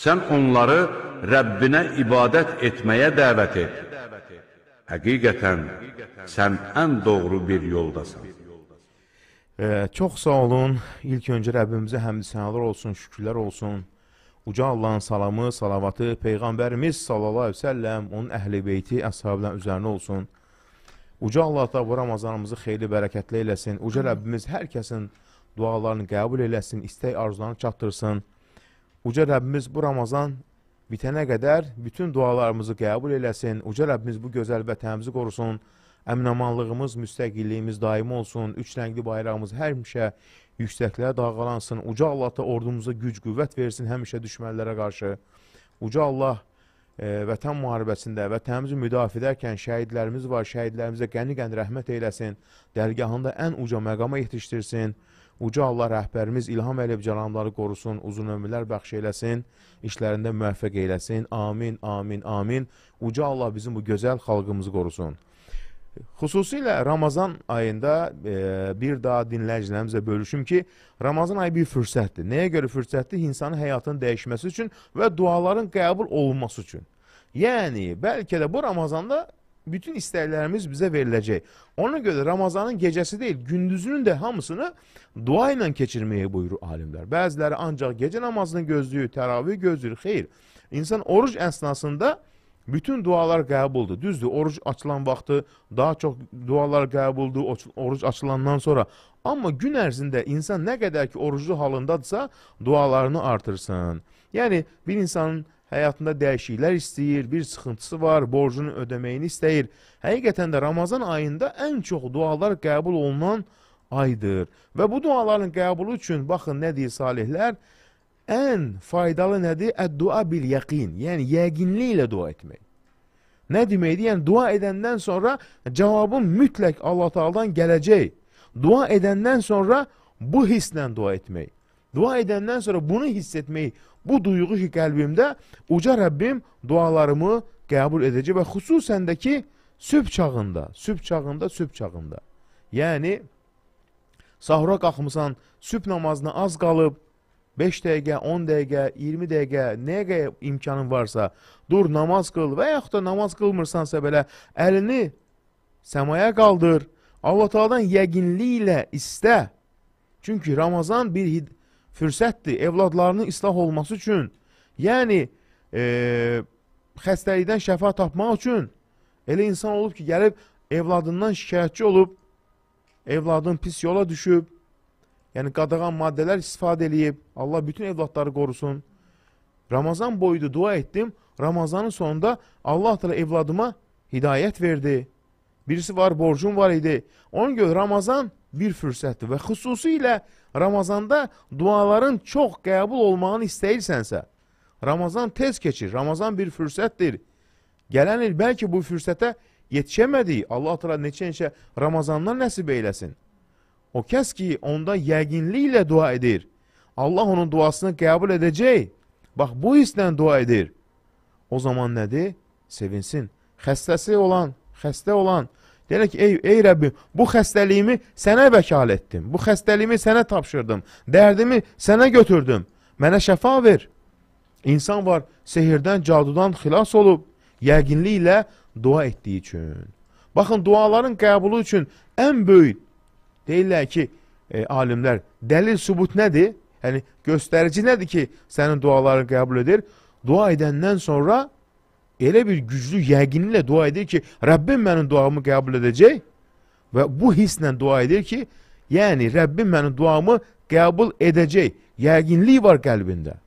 Sən onları Rəbbinə ibadət etməyə dəvət et. Həqiqətən, sən ən doğru bir yoldasan. E, çox sağ olun. İlk öncə Rəbbimizə həmdisənalar olsun, şükürlər olsun. Uca Allahın salamı, salavatı Peyğəmbərimiz sallallahu aleyhi ve sellem, onun əhl-i beyti, əshablə üzərinə olsun. Uca Allah da bu Ramazanımızı xeyli bərəkətli eləsin. Uca Rəbbimiz hər kəsin dualarını qəbul eləsin, istək arzularını çatdırsın. Uca Rəbbimiz bu Ramazan bitənə qədər bütün dualarımızı qəbul eləsin. Uca Rəbbimiz bu gözəl vətənimizi qorusun. Əminamanlığımız, müstəqilliyimiz daim olsun. Üç rəngli bayrağımız həmişə yüksəklərə dağılansın. Uca Allah da ordumuza güc, qüvvət versin həmişə düşmənlərə qarşı. Uca Allah e, vətən müharibəsində vətənimizi müdafiə edərkən şəhidlərimiz var. Şəhidlərimizə qəni-qəni rəhmət eyləsin. Dərgahında ən uca məqama yetişdirsin. Uca Allah rəhbərimiz İlham Əliyev cənabları qorusun, uzun ömürlər bəxş eləsin, işlərində müvəffəq eləsin. Amin, amin, amin. Uca Allah bizim bu gözəl xalqımızı qorusun. Xüsusilə Ramazan ayında e, bir daha dinləyicilərimizə bölüşüm ki, Ramazan ayı bir fürsətdir. Nəyə görə fürsətdir? İnsanın həyatının dəyişməsi üçün və duaların qəbul olunması üçün. Yəni, bəlkə də bu Ramazanda bütün istəklərimiz bizə veriləcək. Ona görə Ramazanın gecəsi deyil, gündüzünün də hamısını dua ilə keçirməyə buyurur alimlər. Bəziləri ancaq gecə namazını gözləyir, təravih gözləyir. Xeyr, insan oruc əsnasında bütün dualar qəbuldur. Düzdür, oruc açılan vaxtı daha çox dualar qəbuldur, oruc açılandan sonra. Amma gün ərzində insan nə qədər ki oruclu halındadırsa, dualarını artırsın. Yəni, bir insanın həyatında dəyişikliklər istəyir, bir sıxıntısı var, borcunu ödəməyini istəyir. Həqiqətən də Ramazan ayında ən çox dualar qəbul olunan aydır. Və bu duaların qəbulu üçün baxın nə deyir salihlər? Ən faydalı nədir? Əd-dua bil yəqin, yəni yəqinliklə dua etmək. Nə deməkdir? Yəni dua edəndən sonra cavabın mütləq Allah Taala'dan gələcək. Dua edəndən sonra bu hisslə dua etmək. Dua edəndən sonra bunu hiss etmək bu duyğu ki qəlbimdə uca Rəbbim dualarımı qəbul edəcək və xüsusən də ki, sübh çağında, sübh çağında, sübh çağında. Yəni, sahura qalxmısan, sübh namazına az qalıb, 5 dəqiqə, 10 dəqiqə, 20 dəqiqə, nəyə qədər imkanın varsa, dur namaz qıl və yaxud da namaz qılmırsansa belə əlini səmaya qaldır, Allah-u Teala'dan yəqinliklə istə. Çünki Ramazan bir hidayət fürsətdir evladlarının islah olması üçün, yəni e, xəstəlikdən şəfa tapmaq üçün elə insan olub ki, gəlib evladından şikayətçi olub, evladın pis yola düşüb, yəni qadağan maddələr istifadə eləyib, Allah bütün evladları qorusun. Ramazan boyudu dua etdim, Ramazanın sonunda Allah tələ evladıma hidayət verdi. Birisi var, borcun var idi. Ona görə Ramazan bir fürsətdir və xüsusilə Ramazanda duaların çox qəbul olmağını istəyirsənsə, Ramazan tez keçir, Ramazan bir fürsətdir. Gələn il bəlkə bu fürsətə yetişəmədik. Allah təala neçə-neçə Ramazanlar nəsib eyləsin. O kəs ki, onda yəqinliklə dua edir. Allah onun duasını qəbul edəcək. Bax, bu hisslə dua edir. O zaman nədir? Sevinsin. Xəstəsi olan, xəstə olan, deyələ ki, ey, ey Rəbbim, bu xəstəliyimi sənə vəkal etdim, bu xəstəliyimi sənə tapşırdım, dərdimi sənə götürdüm, mənə şəfa ver. İnsan var, sehirdən, cadudan xilas olub, yəqinliklə dua etdiyi üçün. Baxın, duaların qəbulu üçün ən böyük, deyirlər ki, e, alimlər, dəlil sübut nədir? Yəni, göstərici nədir ki, sənin duaları qəbul edir? Dua edəndən sonra, elə bir güclü yəqinlə dua edir ki, Rəbbim mənim duamı qəbul edəcək və bu hisslə dua edir ki, yəni Rəbbim mənim duamı qəbul edəcək. Yəqinlik var qəlbində.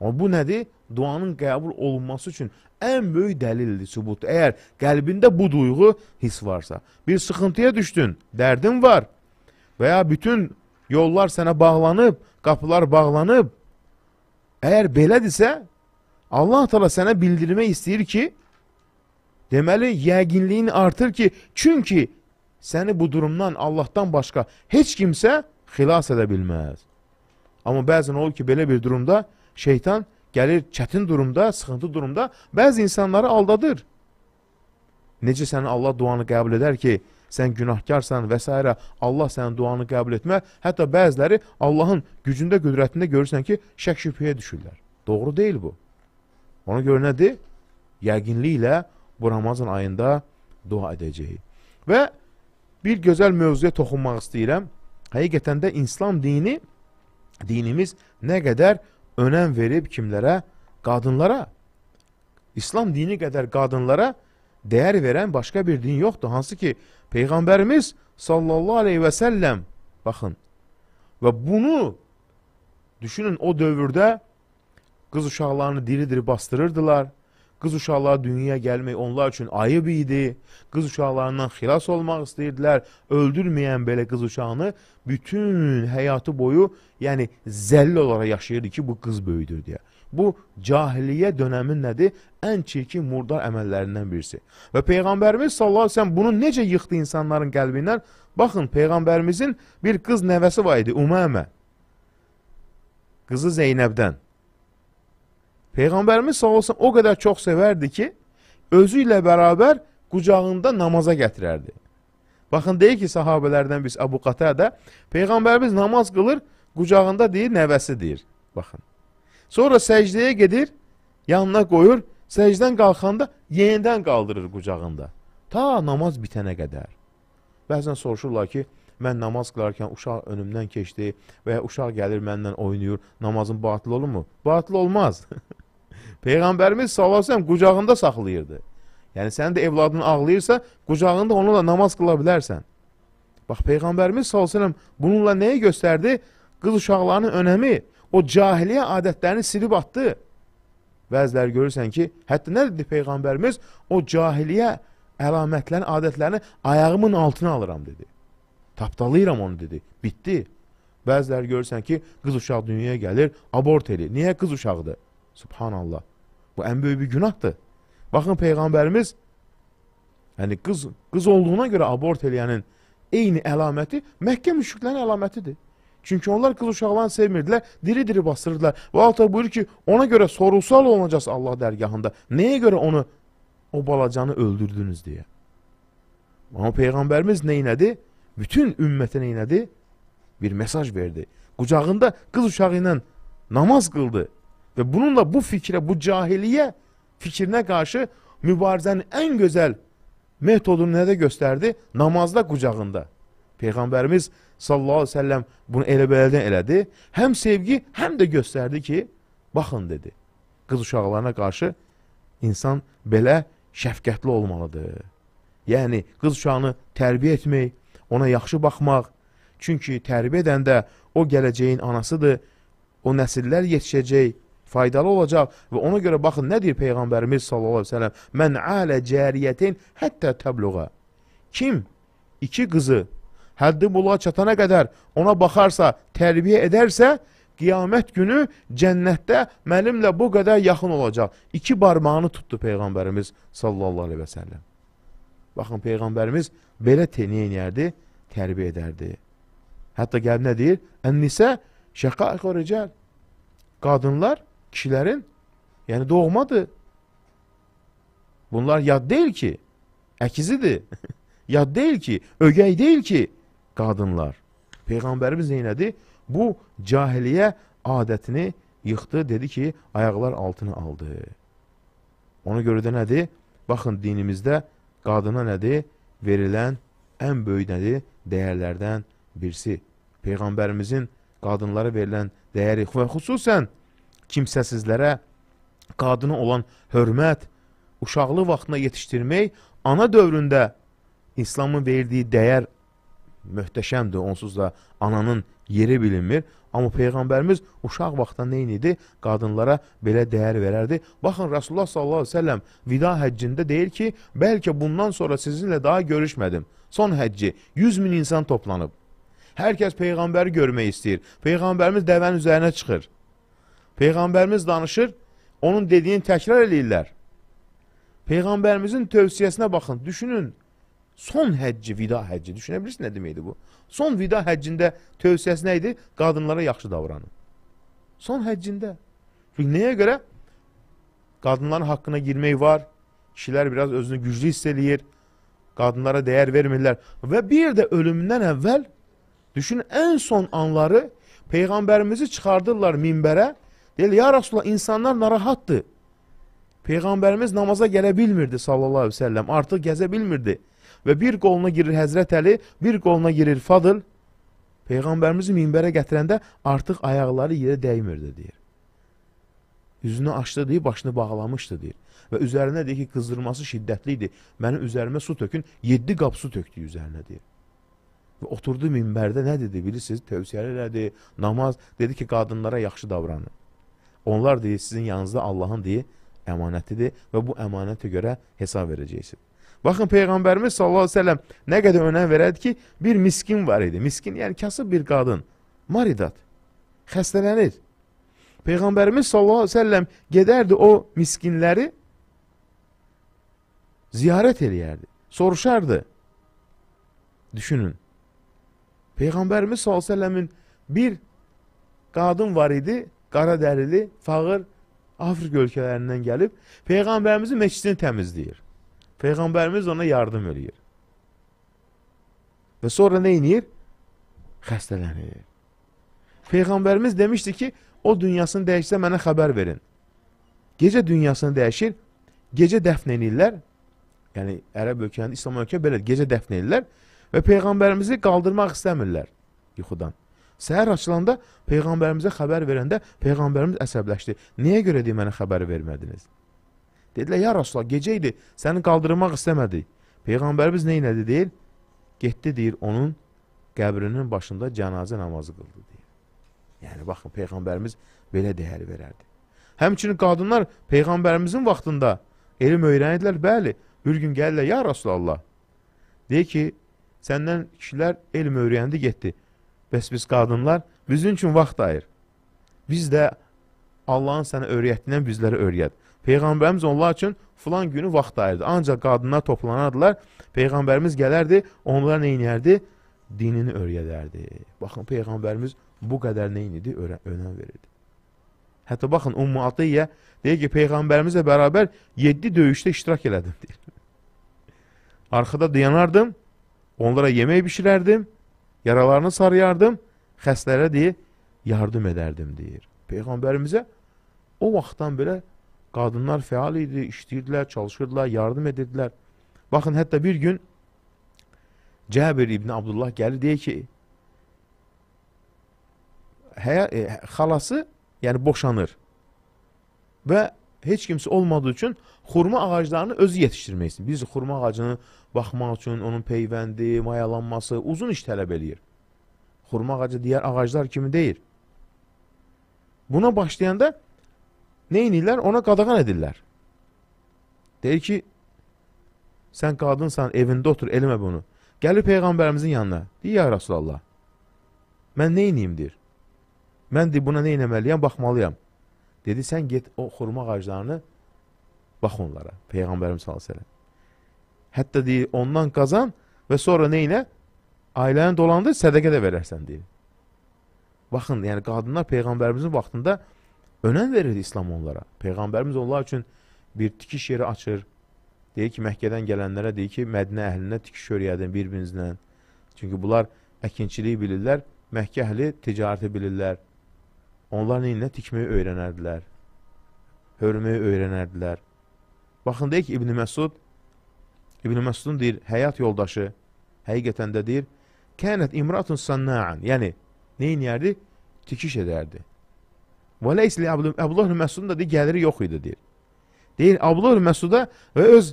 Amma bu nədir? Duanın qəbul olunması üçün ən böyük dəlildir, sübut. Əgər qəlbində bu duyğu his varsa, bir sıxıntıya düşdün, dərdin var və ya bütün yollar sənə bağlanıb, qapılar bağlanıb. Əgər belədirsə, Allah Teala sənə bildirmək istəyir ki, deməli yəqinliyin artır ki, çünki səni bu durumdan Allahdan başqa heç kimsə xilas edə bilməz. Amma bəzən olur ki, belə bir durumda şeytan gəlir çətin durumda, sıxıntı durumda bəzi insanları aldadır. Necə sənin Allah duanı qəbul edər ki, sən günahkarsan və s. Allah sənin duanı qəbul etmə. Hətta bəziləri Allahın gücündə, qüdrətində görürsən ki, şək şübhəyə düşürlər. Doğru deyil bu. Ona görə nədir? Yəqinliklə bu Ramazan ayında dua edəcəyik. Və bir gözəl mövzuya toxunmaq istəyirəm. Həqiqətən də İslam dini, dinimiz nə qədər önəm verib kimlərə? Qadınlara. İslam dini qədər qadınlara dəyər verən başqa bir din yoxdur. Hansı ki, Peyğəmbərimiz sallallahu aleyhi və səlləm, baxın, və bunu düşünün o dövrdə Qız uşaqlarını diri-diri bastırırdılar. Qız uşaqlar dünyaya gəlmək onlar üçün ayıb idi. Qız uşaqlarından xilas olmaq istəyirdilər. Öldürməyən belə qız uşağını bütün həyatı boyu, yəni zəlli olaraq yaşayırdı ki, bu qız böyüdür deyə. Bu cahiliyə dönəmin nədir? Ən çirkin murdar əməllərindən birisi. Və Peyğəmbərimiz sallallahu əleyhi və səlləm bunu necə yıxdı insanların qəlbindən? Baxın, Peyğəmbərimizin bir qız nəvəsi var idi, Uməmə. Qızı Zeynəbdən. Peyğəmbərimiz sağ olsun o qədər çox sevərdi ki, özü ilə bərabər qucağında namaza gətirərdi. Baxın, deyir ki, sahabələrdən biz Əbu Qatədə, Peyğəmbərimiz namaz qılır, qucağında deyir, nəvəsi deyir. Baxın. Sonra səcdəyə gedir, yanına qoyur, səcdən qalxanda yenidən qaldırır qucağında. Ta namaz bitənə qədər. Bəzən soruşurlar ki, mən namaz qılarkən uşaq önümdən keçdi və ya uşaq gəlir məndən oynayır, namazın batıl olurmu? Batıl olmaz. Peyğəmbərimiz sallallahu əleyhi və səlləm qucağında saxlayırdı. Yəni sənin də evladın ağlayırsa, qucağında onunla namaz qıla bilərsən. Bax Peyğəmbərimiz sallallahu əleyhi və səlləm bununla nəyi göstərdi? Qız uşaqlarının önəmi, o cahiliyə adətlərini silib atdı. Bəziləri görürsən ki, hətta nə dedi Peyğəmbərimiz? O cahiliyə əlamətlərini, adətlərini ayağımın altına alıram dedi. Tapdalayıram onu dedi. Bitdi. Bəziləri görürsən ki, qız uşaq dünyaya gəlir, abort edir. Niyə qız uşaqdır? Subhanallah. Bu en büyük bir günahtır. Bakın Peygamberimiz yani kız, kız olduğuna göre abort eləyənin eyni əlaməti Məkkə müşriklərin əlamətidir. Çünki onlar qız uşaqlarını sevmirdilər, diri-diri bastırırdılar. Və Allah buyurur ki, ona görə sorğusal olunacaqsınız Allah dərgahında. Nəyə görə onu, o balacanı öldürdünüz deyə. Amma Peyğəmbərimiz neynədi? Bütün ümmətə neynədi? Bir mesaj verdi. Qucağında qız uşağı ilə namaz qıldı. Ve bununla bu fikre, bu cahiliye fikrine karşı mübarezenin en güzel metodunu ne de gösterdi? Namazda kucağında. Peygamberimiz sallallahu aleyhi ve sellem bunu elə belden elədi. Hem sevgi hem de gösterdi ki, bakın dedi. Kız uşaqlarına karşı insan belə şəfqətli olmalıdır. Yəni, qız uşağını tərbiyə etmək, ona yaxşı baxmaq. Çünki tərbiyə edəndə o gələcəyin anasıdır, o nəsillər yetişəcək, faydalı olacaq və ona görə baxın nə deyir Peyğəmbərimiz sallallahu əleyhi və səlləm? Mən alə cəriyyətin hətta təbluğa. Kim iki qızı həddi buluğa çatana qədər ona baxarsa, tərbiyə edərsə, qiyamət günü cənnətdə mənimlə bu qədər yaxın olacaq. İki barmağını tutdu Peyğəmbərimiz sallallahu əleyhi və səlləm. Baxın Peyğəmbərimiz belə teniyərdi, tərbiyə edərdi. Hətta gəlib nə deyir? Ən-nisə şəqa xorical. Qadınlar kişilərin yəni doğmadır. Bunlar yad deyil ki, əkizidir. yad deyil ki, ögəy deyil ki, qadınlar. Peyğəmbərimiz neynədi? Bu cahiliyə adətini yıxdı, dedi ki, ayaqlar altını aldı. Ona görə də nədir? Baxın, dinimizdə qadına nədir? Verilən ən böyük nədir? Dəyərlərdən birisi. Peyğəmbərimizin qadınlara verilən dəyəri və xüsusən kimsəsizlərə, qadına olan hörmət, uşaqlı vaxtına yetişdirmək, ana dövründə İslamın verdiyi dəyər möhtəşəmdir. Onsuz da ananın yeri bilinmir. Amma Peyğəmbərimiz uşaq vaxtda neyin idi? Qadınlara belə dəyər verərdi. Baxın, Rasulullah sallallahu aleyhi ve sellem vida həccində deyir ki, bəlkə bundan sonra sizinlə daha görüşmədim. Son həcci 100 min insan toplanıb. Hər kəs Peyğəmbəri görmək istəyir. Peyğəmbərimiz dəvənin üzərinə çıxır. Peyğəmbərimiz danışır, onun dediyini təkrar eləyirlər. Peyğəmbərimizin tövsiyəsinə baxın, düşünün, son həcci, vida həcci, düşünə bilirsiniz nə deməkdir bu? Son vida həccində tövsiyəsi nə idi? Qadınlara yaxşı davranın. Son həccində. Çünki nəyə görə? Qadınların haqqına girmək var, kişilər biraz özünü güclü hiss eləyir, qadınlara dəyər vermirlər. Və bir də ölümdən əvvəl, düşünün, ən son anları Peyğəmbərimizi çıxardırlar minbərə, Deyil, ya Rasulullah, insanlar narahatdır. Peyğəmbərimiz namaza gələ bilmirdi sallallahu aleyhi ve sellem, artıq gəzə bilmirdi. Və bir qoluna girir Həzrət Əli, bir qoluna girir Fadıl. Peyğəmbərimizi minbərə gətirəndə artıq ayaqları yerə dəymirdi, deyir. Üzünü açdı, deyir, başını bağlamışdı, deyir. Və üzərinə deyir ki, qızdırması şiddətli idi. Mənim üzərimə su tökün, 7 qap su tökdü üzərinə, deyir. Və oturdu minbərdə nə dedi, bilirsiniz, tövsiyəli elədi, namaz, dedi ki, qadınlara yaxşı davranın. Onlar deyir sizin yanınızda Allahın deyir əmanətidir və bu əmanətə görə hesab verəcəksiniz. Baxın peyğəmbərimiz sallallahu əleyhi və səlləm nə qədər önəm verərdi ki, bir miskin var idi. Miskin yəni kasıb bir qadın, maridat, xəstələnir. Peyğəmbərimiz sallallahu əleyhi və səlləm gedərdi o miskinləri ziyarət eləyərdi, soruşardı. Düşünün. Peyğəmbərimiz sallallahu əleyhi və səlləmin bir qadın var idi, qaradərili, fağır Afrika ölkələrindən gəlib Peyğəmbərimizin məscidini təmizləyir. Peyğəmbərimiz ona yardım eləyir. Və sonra nə eləyir? Xəstələnir. Peyğəmbərimiz demişdi ki, o dünyasını dəyişsə mənə xəbər verin. Gecə dünyasını dəyişir, gecə dəfn eləyirlər. Yəni, ərəb ölkələrində, İslam ölkə belə gecə dəfn eləyirlər və Peyğəmbərimizi qaldırmaq istəmirlər yuxudan. Səhər açılanda Peyğəmbərimizə xəbər verəndə Peyğəmbərimiz əsəbləşdi. Niyə görə deyə mənə xəbər vermədiniz? Dedilər, ya Rasulallah, gecə idi, səni qaldırmaq istəmədi. Peyğəmbərimiz nə elədi deyir? Getdi deyir, onun qəbrinin başında cənazə namazı qıldı deyir. Yəni, baxın, Peyğəmbərimiz belə dəyər verərdi. Həmçinin qadınlar Peyğəmbərimizin vaxtında elm öyrənirdilər, bəli, bir gün gəlirlər, ya Rasulallah, deyir ki, səndən kişilər elm öyrəndi, getdi. Bəs biz qadınlar bizim üçün vaxt ayır. Biz də Allahın sənə öyrətdiyindən bizlərə öyrət. Peyğəmbərimiz onlar üçün filan günü vaxt ayırdı. Ancaq qadınlar toplanardılar. Peyğəmbərimiz gələrdi, onlara nə edərdi? Dinini öyrədərdi. Baxın, Peyğəmbərimiz bu qədər nə idi? Önəm verirdi. Hətta baxın, Ummu Atiyyə deyir ki, Peyğəmbərimizlə bərabər 7 döyüşdə iştirak elədim, deyir. Arxada dayanardım, onlara yemək bişirərdim, yaralarını sarıyardım, xəstələrə deyir, yardım edərdim, deyir. Peyğəmbərimizə o vaxtdan belə qadınlar fəal idi, işləyirdilər, çalışırdılar, yardım edirdilər. Baxın, hətta bir gün Cəbir İbni Abdullah gəlir, deyir ki, həya, e, xalası yəni boşanır və heç kimsə olmadığı üçün xurma ağaclarını özü yetişdirmək istəyir. Biz xurma ağacını baxmaq üçün onun peyvəndi, mayalanması uzun iş tələb eləyir. Xurma ağacı digər ağaclar kimi deyil. Buna başlayanda neynirlər? Ona qadağan edirlər. Deyir ki, sən qadınsan, evində otur, eləmə bunu. Gəlir Peyğəmbərimizin yanına. Deyir, ya Rasulallah, mən neyniyim, deyir. Mən deyir, buna neynəməliyəm, baxmalıyam. Dedi, sən get o xurma ağaclarını Bax onlara, Peyğəmbərimiz s.ə.v. Hətta deyir, ondan qazan və sonra neynə? Ailəni dolandır, sədəqə də verərsən, deyir. Baxın, yəni qadınlar Peyğəmbərimizin vaxtında önəm verirdi İslam onlara. Peyğəmbərimiz onlar üçün bir tikiş yeri açır. Deyir ki, Məhkədən gələnlərə deyir ki, Mədinə əhlinə tikiş örəyədin bir-birinizlə. Çünki bunlar əkinçiliyi bilirlər, Məhkə əhli ticarəti bilirlər. Onlar neyinlə tikməyi öyrənərdilər, hörməyi öyrənərdilər. Baxın, deyək İbn-i Məsud, İbn-i Məsudun deyir, həyat yoldaşı, həqiqətən də deyir, kənət imratun sannaən, yəni, neyin yerdi? Tikiş edərdi. Və leysli Abdullah Məsudun da deyir, gəliri yox idi, deyir. Deyir, Abdullah Məsuda və öz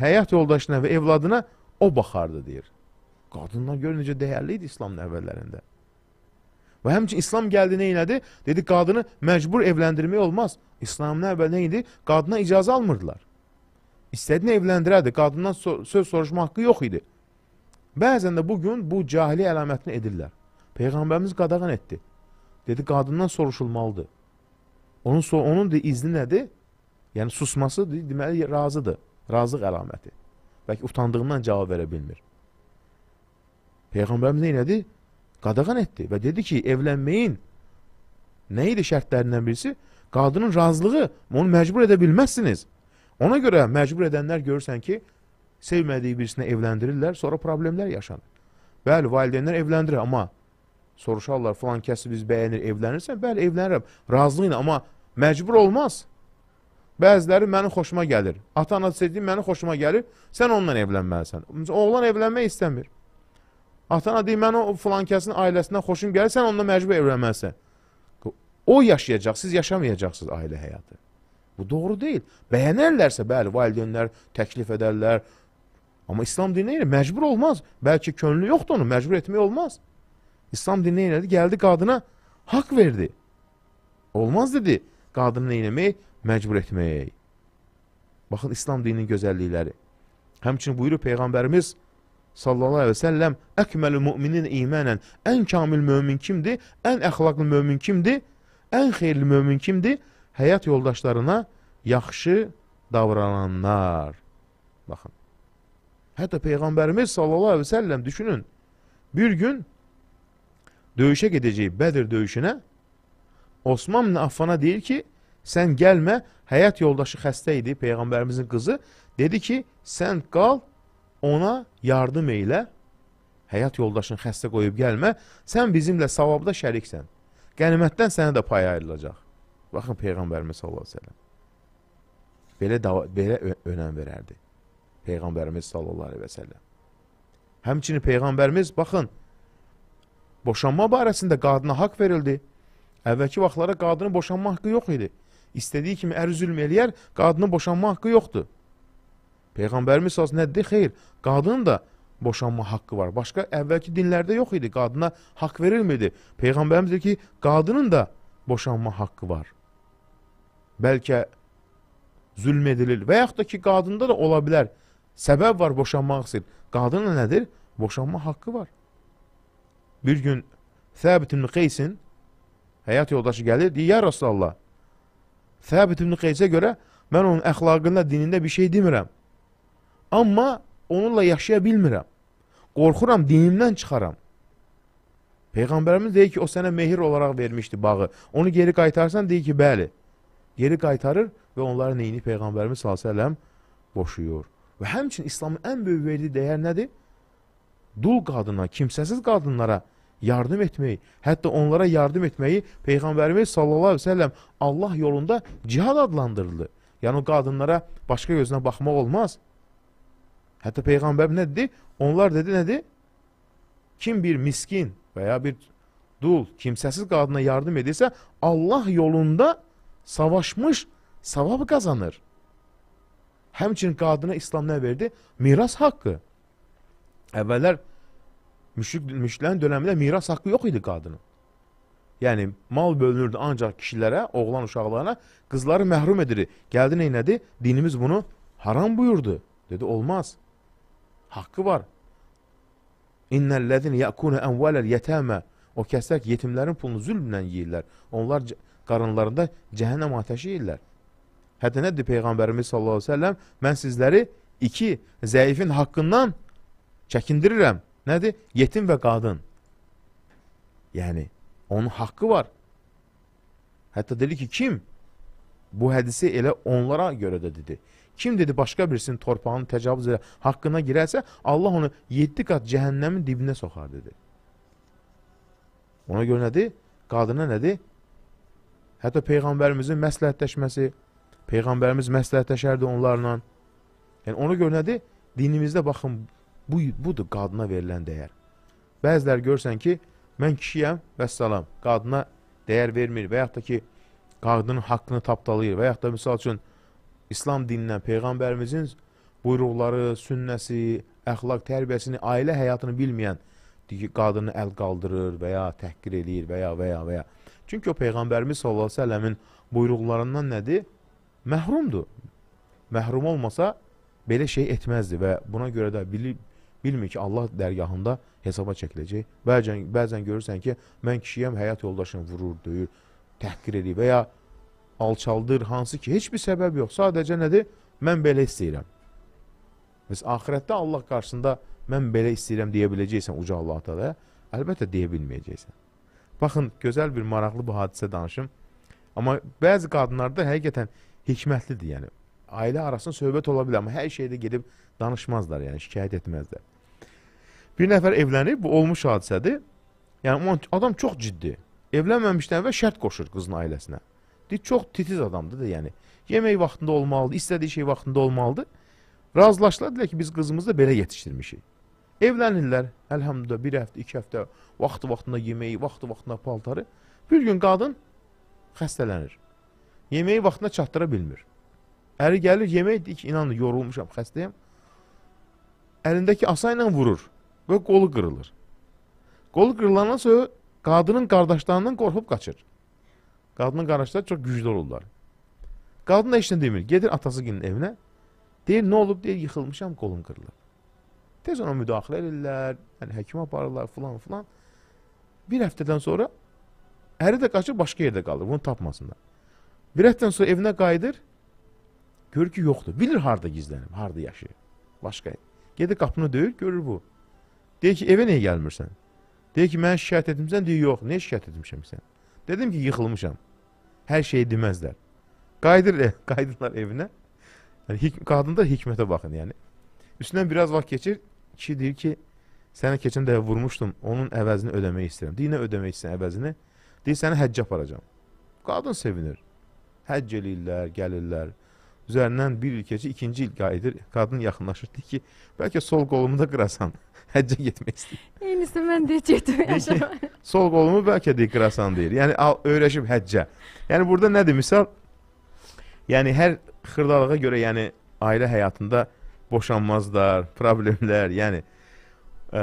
həyat yoldaşına və evladına o baxardı, deyir. Qadınlar görür necə dəyərli idi İslamın əvvəllərində. Və həmçin İslam gəldi nə elədi? Dedi, qadını məcbur evləndirmək olmaz. İslamın əvvəl nə idi? Qadına icazə almırdılar. İstədiyini evləndirədi, qadından so söz soruşma haqqı yox idi. Bəzən də bugün bu cahili əlamətini edirlər. Peyğəmbərimiz qadağan etdi. Dedi, qadından soruşulmalıdır. Onun, so onun de, izni nədir? Yəni, susması deməli razıdır, razıq əlaməti. Bəlkə utandığından cavab verə bilmir. Peyğəmbərimiz nə elədi? qadağan etdi və dedi ki, evlənməyin nə idi şərtlərindən birisi? Qadının razılığı, onu məcbur edə bilməzsiniz. Ona görə məcbur edənlər görürsən ki, sevmədiyi birisini evləndirirlər, sonra problemlər yaşanır. Bəli, valideynlər evləndirir, amma soruşarlar, filan kəsi biz bəyənir, evlənirsən, bəli, evlənirəm, razılıq ilə, amma məcbur olmaz. Bəziləri mənim xoşuma gəlir, ata-anası dediyi mənim xoşuma gəlir, sən onunla evlənməlisən. Oğlan evlənmək istəmir. Atana deyir, mən o filankəsinin ailəsindən xoşum gəlir, sən onunla məcbur evlənməlisən. O yaşayacaq, siz yaşamayacaqsınız ailə həyatı. Bu doğru deyil. Bəyənərlərsə, bəli, valideynlər təklif edərlər. Amma İslam dini ilə məcbur olmaz. Bəlkə könlü yoxdur onu, məcbur etmək olmaz. İslam dini ilə gəldi qadına haqq verdi. Olmaz dedi, qadını neynəmək, məcbur etmək. Baxın, İslam dininin gözəllikləri. Həmçinin buyurur Peyğəmbərimiz, sallallahu əleyhi və səlləm əkməlü müminin imanən. Ən kamil mömin kimdir? Ən əxlaqlı mömin kimdir? Ən xeyirli mömin kimdir? Həyat yoldaşlarına yaxşı davrananlar. Baxın. Hətta peyğəmbərimiz sallallahu əleyhi və səlləm düşünün. Bir gün döyüşə gedəcək Bədir döyüşünə Osman ibn Affan'a deyir ki, sən gəlmə, həyat yoldaşı xəstə idi, Peyğəmbərimizin qızı. Dedi ki, sən qal, ona yardım eylə, həyat yoldaşını xəstə qoyub gəlmə, sən bizimlə savabda şəriksən. Qənimətdən sənə də pay ayrılacaq. Baxın Peyğəmbərimiz sallallahu əleyhi və səlləm. Belə belə önəm verərdi. Peyğəmbərimiz sallallahu əleyhi və səlləm. Həmçinin peyğəmbərimiz baxın boşanma barəsində qadına haqq verildi. Əvvəlki vaxtlara qadının boşanma haqqı yox idi. İstədiyi kimi ər zülm eləyər, qadının boşanma haqqı yoxdur. Peyğəmbərimiz əsas nə dedi? Xeyr, qadın da boşanma haqqı var. Başqa əvvəlki dinlərdə yox idi. Qadına haqq verilmirdi. Peyğəmbərimiz deyir ki, qadının da boşanma haqqı var. Bəlkə zülm edilir və yaxud da ki, qadında da ola bilər. Səbəb var boşanmaq istəyir. Qadının nədir? Boşanma haqqı var. Bir gün Səbit ibn Qeysin həyat yoldaşı gəlir, deyir, ya Rasulallah, Səbit ibn Qeysə görə mən onun əxlaqında, dinində bir şey demirəm. Amma onunla yaşaya bilmirəm. Qorxuram, dinimdən çıxaram. Peyğəmbərimiz deyir ki, o sənə mehir olaraq vermişdi bağı. Onu geri qaytarsan, deyir ki, bəli. Geri qaytarır və onların eyni Peyğəmbərimiz s.ə.v boşuyur. Və həmçin İslamın ən böyük verdiyi dəyər nədir? Dul qadına, kimsəsiz qadınlara yardım etmək, hətta onlara yardım etməyi Peyğəmbərimiz s.ə.v Allah yolunda cihad adlandırılır. Yəni o qadınlara başqa gözünə baxmaq olmaz. Hətta Peyğəmbər nə dedi? Onlar dedi nədir? Kim bir miskin və ya bir dul, kimsəsiz qadına yardım edirsə, Allah yolunda savaşmış savab qazanır. Həmçinin qadına İslam nə verdi? Miras haqqı. Əvvəllər müşrik, müşriklərin dönəmində miras haqqı yox idi qadının. Yəni, mal bölünürdü ancaq kişilərə, oğlan uşaqlarına, qızları məhrum edir. Gəldi neynədi? Dinimiz bunu haram buyurdu. Dedi, olmaz haqqı var. İnnellezine ya'kuna amwalal yetama. O kəslər ki, yetimlərin pulunu zülmlə yeyirlər. Onlar qarınlarında cəhənnəm atəşi yeyirlər. Hətta nədir Peyğəmbərimiz sallallahu aleyhi ve sellem? Mən sizləri iki zəifin haqqından çəkindirirəm. Nədir? Yetim və qadın. Yəni, onun haqqı var. Hətta dedi ki, kim? Bu hədisi elə onlara görə də dedi. Kim dedi başqa birisinin torpağını təcavüz edə haqqına girərsə, Allah onu 7 qat cəhənnəmin dibinə soxar dedi. Ona görə nədir? Qadına nədir? Hətta peyğəmbərimizin məsləhətləşməsi, peyğəmbərimiz məsləhətləşərdi onlarla. Yəni ona görə nədir? Dinimizdə baxın, bu budur qadına verilən dəyər. Bəzilər görsən ki, mən kişiyəm, vəssalam, qadına dəyər vermir və yaxud da ki, qadının haqqını tapdalayır və yaxud da misal üçün İslam dininə, Peyğəmbərimizin buyruqları, sünnəsi, əxlaq tərbiyəsini, ailə həyatını bilməyən qadını əl qaldırır və ya təhqir eləyir və ya və ya və ya. Çünki o Peyğəmbərimiz sallallahu əleyhi və səlləmin buyruqlarından nədir? Məhrumdur. Məhrum olmasa belə şey etməzdi və buna görə də bilib bilmir ki, Allah dərgahında hesaba çəkiləcək. Bəzən bəzən görürsən ki, mən kişiyəm, həyat yoldaşım vurur, döyür, təhqir edir və ya alçaldır, hansı ki heç bir səbəb yox. Sadəcə nədir? Mən belə istəyirəm. Bəs axirətdə Allah qarşısında mən belə istəyirəm deyə biləcəksən uca Allah təala, əlbəttə deyə bilməyəcəksən. Baxın, gözəl bir maraqlı bir hadisə danışım. Amma bəzi qadınlarda həqiqətən hikmətlidir, yəni ailə arasında söhbət ola bilər, amma hər şeydə gedib danışmazlar, yəni şikayət etməzlər. Bir nəfər evlənir, bu olmuş hadisədir. Yəni adam çox ciddi. Evlənməmişdən əvvəl şərt qoşur qızın ailəsinə. Deyir, çox titiz adamdır da, yəni. Yemək vaxtında olmalıdır, istədiyi şey vaxtında olmalıdır. Razılaşdılar, dedilər ki, biz qızımızı da belə yetişdirmişik. Evlənirlər, əlhəmdə, bir həftə, iki həftə, vaxtı-vaxtında yeməyi, vaxtı-vaxtında paltarı. Bir gün qadın xəstələnir. Yeməyi vaxtına çatdıra bilmir. Əri gəlir, yemək deyir ki, inanın, yorulmuşam, xəstəyəm. Əlindəki asa ilə vurur və qolu qırılır. Qolu qırılandan sonra qadının qardaşlarından qorxub qaçır. Qadının qardaşları çox güclü olurlar. Qadın da heç nə demir. Gedir atasının evinə. Deyir, nə olub? Deyir, yıxılmışam, qolum qırılıb. Tez ona müdaxilə edirlər, yəni həkimə aparırlar, filan filan. Bir həftədən sonra əri də qaçır, başqa yerdə qalır, bunu tapmasınlar. Bir həftədən sonra evinə qayıdır, görür ki, yoxdur. Bilir harda gizlənib, harda yaşayır. Başqa yer. Gedir qapını döyür, görür bu. Deyir ki, evə niyə gəlmirsən? Deyir ki, mən şikayət etmişsən, deyir, yox, niyə şikayət etmişəm sən? Dedim ki, yıxılmışam. Hər şey deməzlər. Qayıdır, e, qayıdırlar evinə. Yəni, hik qadınlar hikmətə baxın, yəni. Üstündən biraz vaxt keçir, kişi deyir ki, sənə keçən dəfə vurmuşdum, onun əvəzini ödəmək istəyirəm. Deyir, nə ödəmək istəyirəm əvəzini? Deyir, səni həccə aparacam. Qadın sevinir. Həcc eləyirlər, gəlirlər. Üzərindən bir il keçir, ikinci il qayıdır. Qadın yaxınlaşır, deyir ki, bəlkə sol qolumu da qırasan həccə getmək istəyir. Eynisini mən də getməyəcəm. Sol qolumu bəlkə də qırasan deyir. Yəni al, öyrəşib həccə. Yəni burada nədir misal? Yəni hər xırdalığa görə, yəni ailə həyatında boşanmazlar, problemlər, yəni ə, e,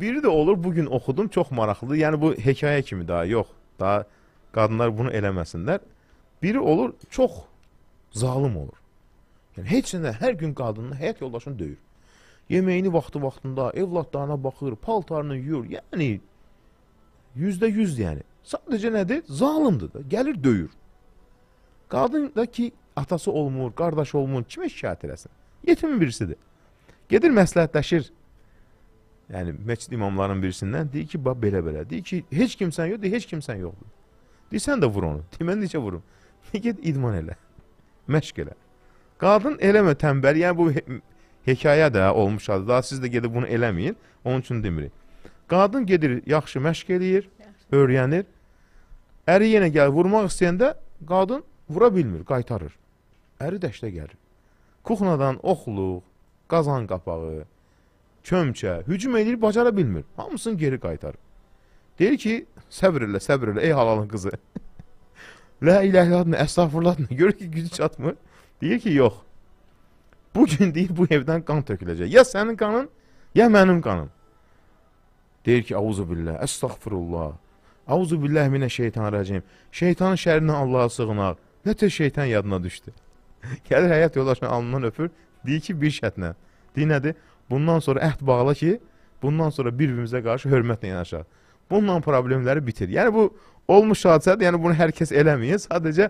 biri də olur bu gün oxudum, çox maraqlıdır. Yəni bu hekayə kimi daha yox, daha qadınlar bunu eləməsinlər. Biri olur çox zalım olur. Yəni heç nə hər gün qadını, həyat yoldaşını döyür yeməyini vaxtı-vaxtında, evladlarına baxır, paltarını yuyur, yəni yüzdə yüz yəni. Sadəcə nədir? Zalımdır da, gəlir döyür. Qadın da ki, atası olmur, qardaş olmur, kimə şikayət eləsin? Yetimin birisidir. Gedir məsləhətləşir, yəni məçid imamlarının birisindən, deyir ki, bax belə-belə, deyir ki, heç kimsən yox, deyir, heç kimsən yoxdur. Deyir, sən də vur onu, deyir, mən necə vurum? Deyir, get idman elə, məşq elə. Qadın eləmə tənbəl, yəni bu Hekayə də olmuş adı da, siz də gedib bunu eləməyin, onun üçün demirik. Qadın gedir, yaxşı məşq eləyir, öyrənir. Əri yenə gəlir, vurmaq istəyəndə qadın vura bilmir, qaytarır. Əri dəşdə gəlir. Kuxnadan oxluq, qazan qapağı, kömçə, hücum eləyir, bacara bilmir. Hamısını geri qaytarır. Deyir ki, səbr elə, səbr elə, ey halalın qızı. Lə iləhlə adını, əstağfurladını, görür ki, gücü çatmır. Deyir ki, yox, Bu gün deyir, bu evdən qan töküləcək. Ya sənin qanın, ya mənim qanım. Deyir ki, avuzu billah, əstəğfirullah. Avuzu billah minə şeytan rəcim. Şeytanın şərindən Allaha sığınaq. Nə tez şeytan yadına düşdü. Gəlir həyat yoldaşını alnından öpür, deyir ki, bir şərtlə. Deyir nədir? Bundan sonra əhd bağla ki, bundan sonra bir-birimizə qarşı hörmətlə yanaşaq. Bununla problemləri bitir. Yəni bu olmuş hadisədir. Yəni bunu hər kəs eləmir. Sadəcə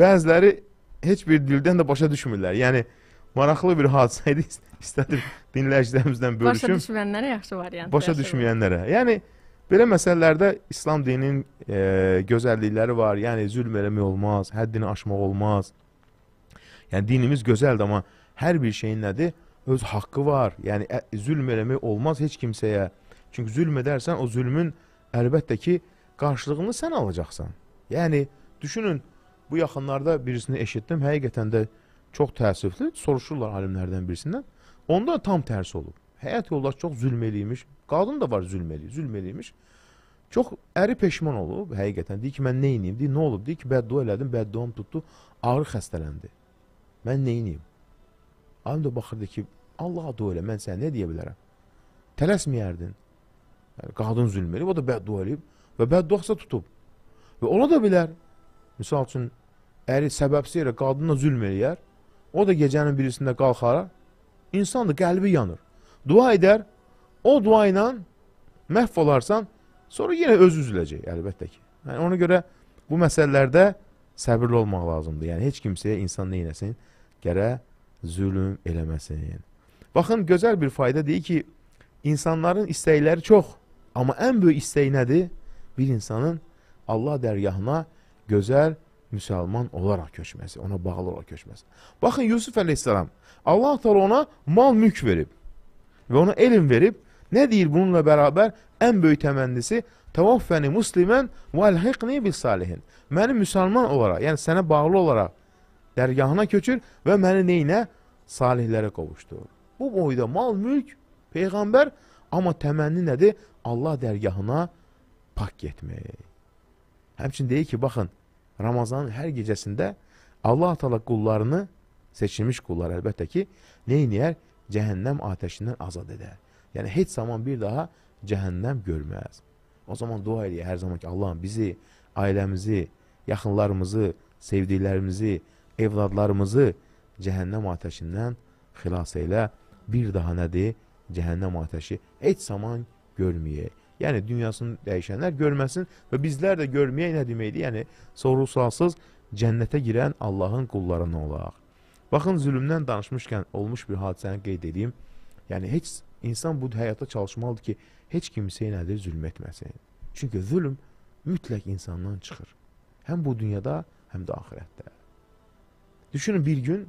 bəziləri heç bir dildən də başa düşmürlər. Yəni maraqlı bir hadisə idi. İstədim dinləyicilərimizlə bölüşüm. Başa düşməyənlərə yaxşı variant. Başa düşməyənlərə. Yəni belə məsələlərdə İslam dininin e, gözəllikləri var. Yəni zülm eləmək olmaz, həddini aşmaq olmaz. Yəni dinimiz gözəldir, amma hər bir şeyin nədir? Öz haqqı var. Yəni ə, zülm eləmək olmaz heç kimsəyə. Çünki zülm edərsən, o zülmün əlbəttə ki, qarşılığını sən alacaqsan. Yəni düşünün, bu yaxınlarda birisini eşitdim, həqiqətən də Çox təəssüflü, soruşurlar alimlərdən birisindən. Onda tam tərsi olub. Həyat yoldaşı çox zülm eləymiş. Qadın da var zülm eləyir, zülm eləymiş. Çox əri peşman olub həqiqətən. Deyir ki, mən nə edeyim? Deyir, nə olub? Deyir ki, bəddua elədim, bədduam tutdu, ağır xəstələndi. Mən nə edeyim? Alim də baxırdı ki, Allaha dua elə, mən sənə nə deyə bilərəm? Tələsməyərdin. Yəni, qadın zülm eləyib, o da bəddua eləyib və bədduası tutub. Və ola da bilər. Misal üçün, əri səbəbsiz yerə qadınla zülm eləyər, O da gecənin birisində qalxara, insandır, qəlbi yanır. Dua edər, o dua ilə məhv olarsan, sonra yenə öz üzüləcək, əlbəttə ki. Yəni, ona görə bu məsələlərdə səbirli olmaq lazımdır. Yəni, heç kimsəyə insan neynəsin, gərə zülüm eləməsin. Baxın, gözəl bir fayda deyir ki, insanların istəkləri çox, amma ən böyük istək nədir? Bir insanın Allah dərgahına gözəl, müsəlman olaraq köçməsi, ona bağlı olaraq köçməsi. Baxın, Yusuf əleyhissalam, Allah təala ona mal mülk verib və ona elm verib. Nə deyir bununla bərabər? Ən böyük təmənnisi Təvaffəni muslimən və əlhiqni bis salihin. Məni müsəlman olaraq, yəni sənə bağlı olaraq dərgahına köçür və məni neynə? Salihlərə qovuşdur. Bu boyda mal, mülk, peyğəmbər, amma təmənni nədir? Allah dərgahına pak getmək. Həmçin deyir ki, baxın, Ramazanın hər gecəsində Allah Teala qullarını seçilmiş qullar əlbəttə ki, neyniyər? Cəhənnəm atəşindən azad edər. Yəni heç zaman bir daha cəhənnəm görməz. O zaman dua eləyək hər zaman ki, Allahım bizi, ailəmizi, yaxınlarımızı, sevdiklərimizi, evladlarımızı cəhənnəm atəşindən xilas elə. Bir daha nədir? Cəhənnəm atəşi heç zaman görməyək yəni dünyasını dəyişənlər görməsin və bizlər də görməyə nə deməkdir? Yəni, sorğu-sualsız cənnətə girən Allahın qullarına olaq. Baxın, zülümdən danışmışkən olmuş bir hadisəni qeyd edeyim. Yəni, heç insan bu həyata çalışmalıdır ki, heç kimsəyə nədir zülm etməsin. Çünki zülm mütləq insandan çıxır. Həm bu dünyada, həm də ahirətdə. Düşünün, bir gün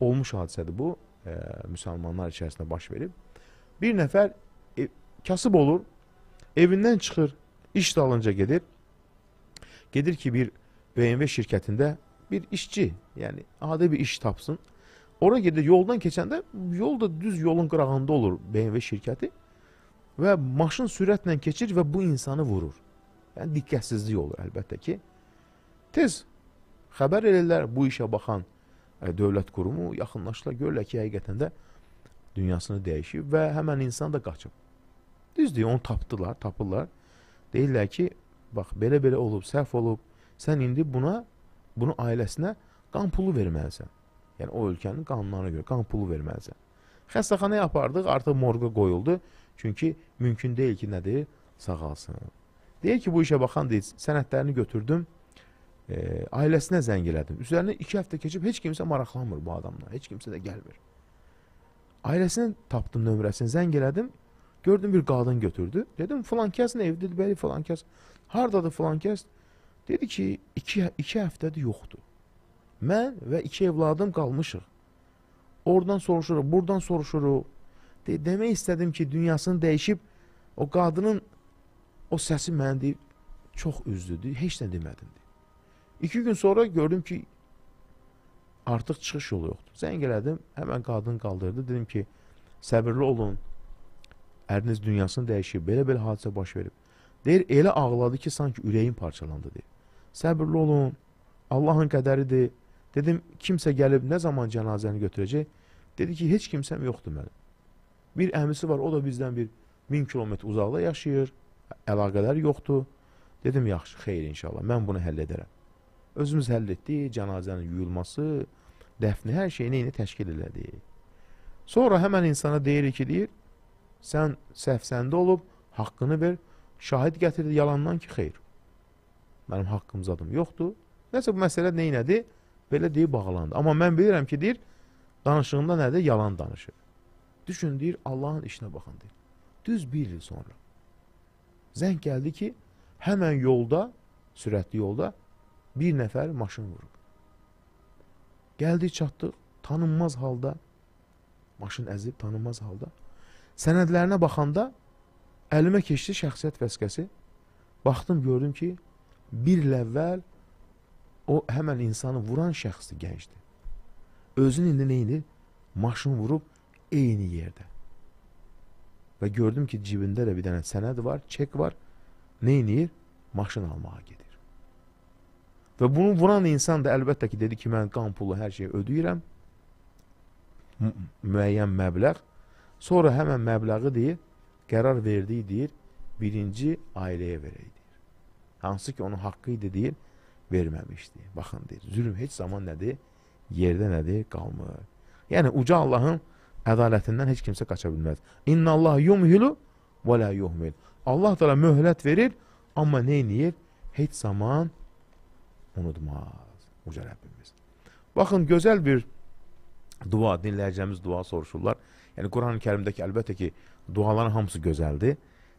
olmuş hadisədir bu, e, müsəlmanlar içərisində baş verib. Bir nəfər e, kasıb olur, Evindən çıxır, iş dalınca gedir. Gedir ki, bir BMW şirkətində bir işçi, yəni adi bir iş tapsın. Ora gedir, yoldan keçəndə yol da düz yolun qırağında olur BMW şirkəti və maşın sürətlə keçir və bu insanı vurur. Yəni diqqətsizlik olur əlbəttə ki. Tez xəbər edirlər bu işə baxan ə, e, dövlət qurumu yaxınlaşdılar, görürlər ki, həqiqətən də dünyasını dəyişib və həmən insan da qaçıb. Düzdür, onu tapdılar, tapırlar. Deyirlər ki, bax, belə-belə olub, səhv olub. Sən indi buna, bunu ailəsinə qan pulu verməlisən. Yəni, o ölkənin qanunlarına görə qan pulu verməlisən. Xəstəxanaya apardıq, artıq morqa qoyuldu. Çünki mümkün deyil ki, nədir? Sağalsın. Deyir ki, bu işə baxan deyil, sənətlərini götürdüm, e, ailəsinə zəng elədim. Üzərinə iki həftə keçib heç kimsə maraqlanmır bu adamla, heç kimsə də gəlmir. Ailəsini tapdım nömrəsini, zəng elədim, Gördüm bir qadın götürdü. Dedim filan kəs nə evdədir, bəli filan kəs. Hardadır filan kəs? Dedi ki, iki, iki həftədir yoxdur. Mən və iki evladım qalmışıq. Oradan soruşuruq, buradan soruşuruq. De demək istədim ki, dünyasını dəyişib, o qadının o səsi mənə deyib, çox üzdüdü, heç nə demədim. Deyib. İki gün sonra gördüm ki, artıq çıxış yolu yoxdur. Zəng elədim, həmən qadın qaldırdı, dedim ki, səbirli olun, Əriniz dünyasını dəyişib, belə-belə hadisə baş verib. Deyir, elə ağladı ki, sanki ürəyim parçalandı, deyir. Səbirli olun, Allahın qədəridir. Dedim, kimsə gəlib nə zaman cənazəni götürəcək? Dedi ki, heç kimsəm yoxdur mənim. Bir əmisi var, o da bizdən bir min kilometr uzaqda yaşayır, əlaqələr yoxdur. Dedim, yaxşı, xeyr inşallah, mən bunu həll edərəm. Özümüz həll etdik, cənazənin yuyulması, dəfni hər şeyini yeni təşkil elədik. Sonra həmən insana deyirik ki, deyir, sən səhvsəndə olub, haqqını ver, şahid gətirdi yalandan ki, xeyr. Mənim haqqım zadım yoxdur. Nəsə bu məsələ neynədi? Belə deyib bağlandı. Amma mən bilirəm ki, deyir, danışığında nədir? Yalan danışır. Düşün, deyir, Allahın işinə baxın, deyir. Düz bir il sonra. Zəng gəldi ki, həmən yolda, sürətli yolda bir nəfər maşın vurub. Gəldik, çatdıq, tanınmaz halda, maşın əzib tanınmaz halda Sənədlərinə baxanda əlimə keçdi şəxsiyyət vəsqəsi. Baxdım, gördüm ki, bir il əvvəl o həmən insanı vuran şəxsdir, gəncdir. Özün indi neyini? Maşın vurub eyni yerdə. Və gördüm ki, cibində də bir dənə sənəd var, çek var. Neynir? Maşın almağa gedir. Və bunu vuran insan da əlbəttə ki, dedi ki, mən qan pulu hər şeyi ödəyirəm. M müəyyən məbləğ. Sonra həmən məbləği deyir, qərar verdiyi deyir, birinci ailəyə verək deyir. Hansı ki, onun haqqı idi deyir, verməmişdi. Baxın deyir, zülm heç zaman nədir? Yerdə nədir? Qalmır. Yəni, uca Allahın ədalətindən heç kimsə qaça bilməz. İnna Allah yumhilu və la yuhmil. Allah da möhlət verir, amma nə eləyir? Heç zaman unutmaz. Uca Rəbbimiz. Baxın, gözəl bir dua, dinləyəcəmiz dua soruşurlar. Yəni Quran-ı Kərimdəki əlbəttə ki, duaların hamısı gözəldir.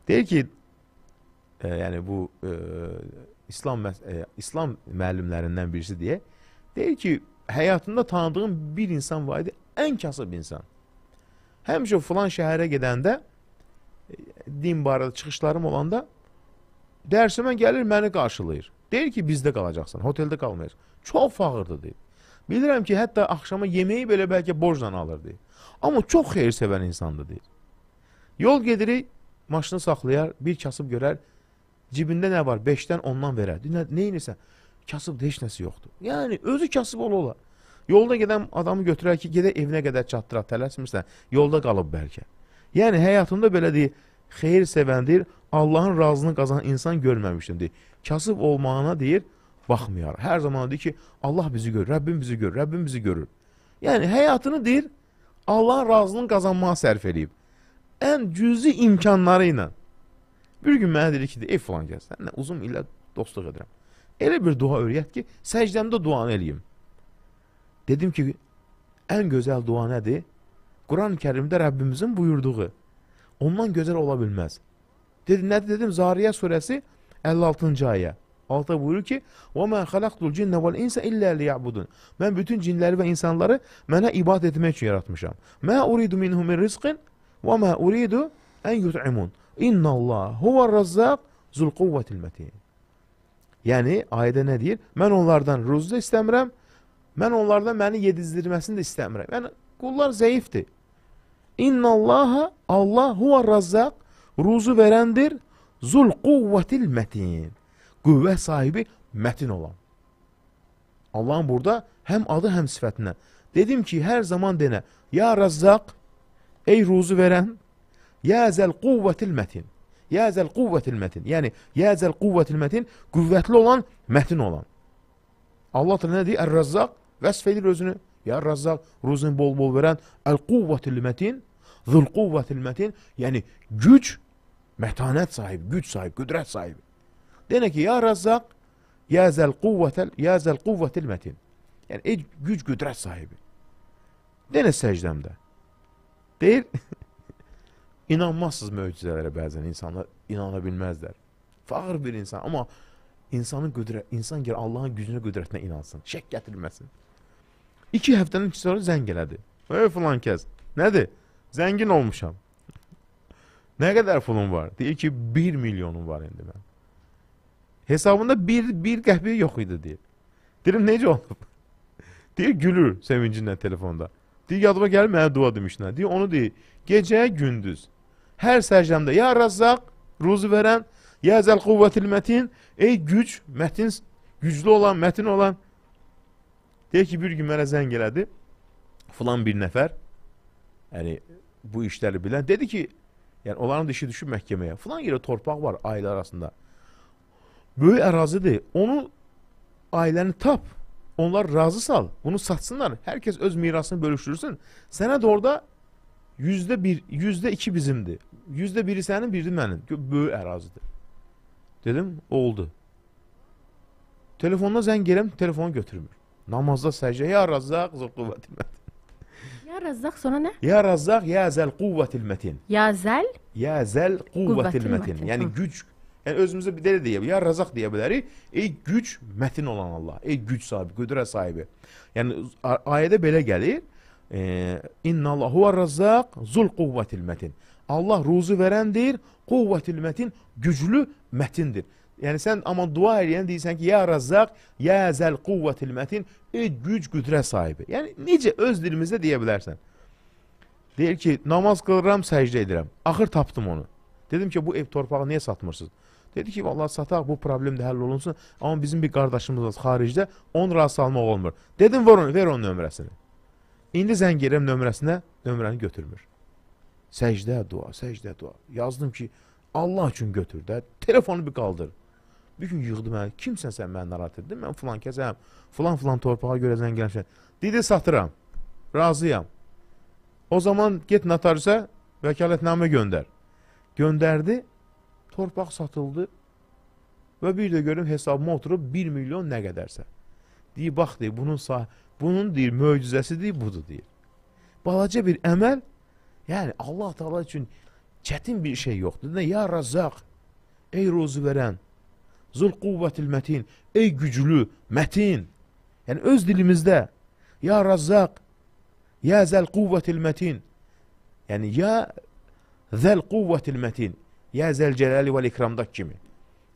Deyir ki, e, yəni bu e, İslam e, İslam müəllimlərindən birisi deyə deyir ki, həyatında tanıdığım bir insan var idi, ən kasıb insan. Həmişə filan şəhərə gedəndə e, din barədə çıxışlarım olanda dərsimə gəlir, məni qarşılayır. Deyir ki, bizdə qalacaqsan, oteldə qalmayacaqsan. Çox fağırdır deyir. Bilirəm ki, hətta axşama yeməyi belə bəlkə borcla alır deyir. Amma çox xeyirsevən insandır deyir. Yol gedirik, maşını saxlayar, bir kasıb görər, cibində nə var? 5-dən ondan verər. Nə, nə inirsən? Kasıbda heç nəsi yoxdur. Yəni, özü kasıb ola ola. Yolda gedən adamı götürər ki, gedə evinə qədər çatdıraq, tələsmirsən, yolda qalıb bəlkə. Yəni, həyatımda belə deyir, xeyir sevəndir, Allahın razını qazanan insan görməmişdim deyir. Kasıb olmağına deyir, baxmayaraq. Hər zaman deyir ki, Allah bizi görür, Rəbbim bizi görür, Rəbbim bizi görür. Yəni, həyatını deyir, Allahın razılığını qazanmağa sərf eləyib. Ən cüzi imkanları ilə. Bir gün mənə dedi ki, ey filan gəl, sənlə uzun illər dostluq edirəm. Elə bir dua öyrət ki, səcdəmdə duanı eləyim. Dedim ki, ən gözəl dua nədir? Quran-Kərimdə Rəbbimizin buyurduğu. Ondan gözəl ola bilməz. Dedi, nədir dedim? Zariyə surəsi 56-cı ayə. Allah buyurur ki: "Və mə xalaqtul cinnə vel insə illə liya'budun." Mən bütün cinləri və insanları mənə ibadət etmək üçün yaratmışam. Mə uridu minhum min rizqin və mə uridu en yut'imun. İnna Allah huve'r-Razzaq zul-quvvetil metin. Yəni ayədə nə deyir? Mən onlardan ruzi də istəmirəm. Mən onlardan məni yedizdirməsini də istəmirəm. Yəni qullar zəifdir. İnna Allah Allah huve'r-Razzaq ruzu verəndir. Zul-quvvetil metin qüvvə sahibi mətin olan. Allahın burada həm adı, həm sifətinə. Dedim ki, hər zaman denə, ya Rəzzaq, ey ruzu verən, ya zəl quvvətil mətin, ya zəl quvvətil mətin, yəni, ya zəl quvvətil mətin, qüvvətli olan, mətin olan. Allah da nə deyir? Əl-Rəzzaq vəsf edir özünü. Ya Rəzzaq, ruzun bol-bol verən, əl-quvvətil mətin, zül quvvətil mətin, yəni güc, mətanət sahibi, güc sahibi, qüdrət sahibi. Denir ki, ya Rəzzaq, ya zəl quvvətəl, ya zəl quvvətil mətin. Yəni, ey güc qüdrət sahibi. Denir səcdəmdə. Deyir, inanmazsız möcüzələrə bəzən insanlar inana bilməzlər. Fağır bir insan, amma insanın qüdrət, insan gəlir Allahın gücünə, qüdrətinə inansın, şək gətirilməsin. İki həftənin sonra zəng elədi. Ey filan kəs, nədir? Zəngin olmuşam. Nə qədər pulum var? Deyir ki, 1 milyonum var indi mən. Hesabında bir, bir qəhvə yox idi deyir. Deyirəm, necə olub? deyir, gülür sevincindən telefonda. Deyir, yadıma gəlir mənə dua demişlər. Deyir, onu deyir, gecə, gündüz. Hər sərcəmdə, ya razzaq, ruzu verən, ya zəl quvvətil mətin, ey güc, mətin, güclü olan, mətin olan. Deyir ki, bir gün mənə zəng elədi, filan bir nəfər, yəni, bu işləri bilən, dedi ki, yəni, onların da işi düşüb məhkəməyə, filan yerə torpaq var ailə arasında böyük ərazidir. Onu ailəni tap. Onlar razı sal. Onu satsınlar. Hər kəs öz mirasını bölüşdürsün. Sənə də orada yüzdə bir, yüzdə iki bizimdir. Yüzdə biri sənin, biri mənim. Böyük ərazidir. Dedim, oldu. Telefonda zəng eləm, telefonu götürmür. Namazda səcdə, ya razzaq, zəl quvvətil mətin. Ya razzaq, sonra nə? Ya razzaq, ya zəl quvvətil mətin. Ya zəl? Ya zəl quvvətil mətin. Yəni güc, Yəni özümüzə bir belə deyə bilərik, ya Rəzaq deyə bilərik. Ey güc mətin olan Allah, ey güc sahibi, qüdrət sahibi. Yəni ayədə belə gəlir. E, İnnallahu var-Razzaq zul quvvetil metin. Allah ruzu verəndir, quvvetil metin güclü mətindir. Yəni sən amma dua eləyən deyirsən ki, ya Rəzzaq, ya Zəl quvvetil metin, ey güc qüdrət sahibi. Yəni necə öz dilimizdə deyə bilərsən? Deyir ki, namaz qılıram, səcdə edirəm. Axır tapdım onu. Dedim ki, bu ev torpağı niyə satmırsınız? Dedi ki, vallahi sataq, bu problem də həll olunsun. Amma bizim bir qardaşımız var xaricdə, onu razı almaq olmur. Dedim, ver onun, ver onun nömrəsini. İndi zəng edirəm nömrəsinə, nömrəni götürmür. Səcdə dua, səcdə dua. Yazdım ki, Allah üçün götür də, telefonu bir qaldır. Bir gün yığdı mənə, kimsən sən məni narahat etdin, mən filan kəsəm, filan-filan torpağa görə zəng eləmişəm. Dedi, satıram, razıyam. O zaman get notariusə vəkalətnamə göndər. Göndərdi, torpaq satıldı və bir də görüm hesabıma oturub 1 milyon nə qədərsə. Deyir, bax deyir, bunun, sah bunun deyir, möcüzəsi deyir, budur deyir. Balaca bir əməl, yəni Allah Teala üçün çətin bir şey yoxdur. Nə, ya Razzaq, ey ruzu verən, zul quvvətil mətin, ey güclü, mətin. Yəni öz dilimizdə, ya Razzaq, ya zəl quvvətil mətin. Yəni, ya zəl quvvətil mətin. Yə zəlcələli və ikramdakı kimi.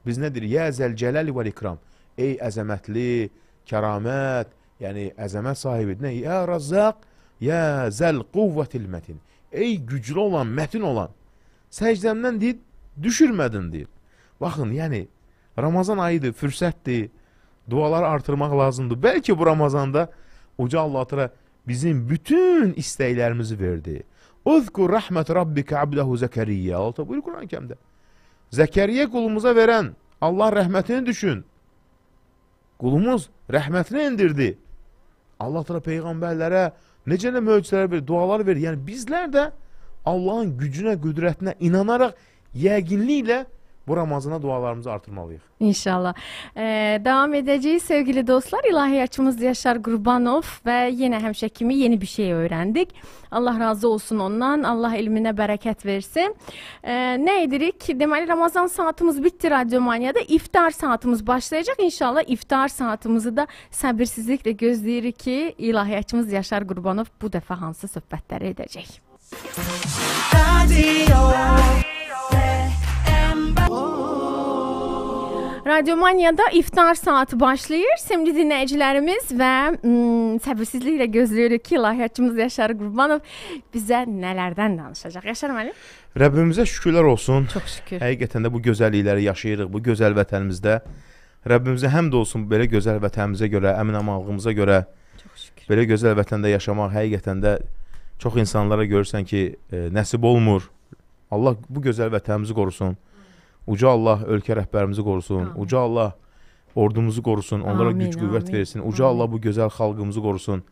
Biz nədir? Yə zəlcələli və ikram. Ey əzəmətli, kəramət, yəni əzəmət sahibi. Nə? Yə razzaq, yə zəl quvvətil mətin. Ey güclü olan, mətin olan. Səcdəmdən deyir, düşürmədin deyir. Baxın, yəni Ramazan ayıdır, fürsətdir. Duaları artırmaq lazımdır. Bəlkə bu Ramazanda Uca Allah-u Teala bizim bütün istəklərimizi verdi. Uzkur rahmet rabbike abdehu Zekeriya. Allah buyur Kur'an-ı Kerim'de. Zekeriya kulumuza veren Allah rahmetini düşün. Kulumuz rahmetini indirdi. Allah Teala peyğəmbərlərə necə nə möcüzələr verir, dualar verir. Yəni bizlər də Allahın gücünə, qüdrətinə inanaraq yəqinliklə bu Ramazana dualarımızı artırmalıyıq. İnşallah. Ee, devam edəcəyik sevgili dostlar. İlahiyyatçımız Yaşar Qurbanov və yenə həmişə kimi yeni bir şey öyrəndik. Allah razı olsun ondan. Allah ilminə bərəkət versin. Ee, nə edirik? Deməli Ramazan saatımız bitdi Radiomaniyada. İftar saatımız başlayacaq. İnşallah iftar saatımızı da səbirsizliklə gözləyirik ki, ilahiyyatçımız Yaşar Qurbanov bu dəfə hansı söhbətləri edəcək. Radio Radiomaniyada iftar saatı başlayır. Sevgili dinləyicilərimiz və səbirsizliklə gözləyirik ki, layihəçimiz Yaşar Qurbanov bizə nələrdən danışacaq. Yaşar müəllim. Rəbbimizə şükürlər olsun. Çox şükür. Həqiqətən də bu gözəllikləri yaşayırıq bu gözəl vətənimizdə. Rəbbimizə həmd olsun belə gözəl vətənimizə görə, əminamanlığımıza görə. Çox şükür. Belə gözəl vətəndə yaşamaq həqiqətən də çox insanlara görürsən ki, e, nəsib olmur. Allah bu gözəl vətənimizi qorusun. Uca Allah ölkə rəhbərimizi qorusun. Amin. Uca Allah ordumuzu qorusun, onlara amin, güc qüvvət amin, versin. Uca amin. Allah bu gözəl xalqımızı qorusun.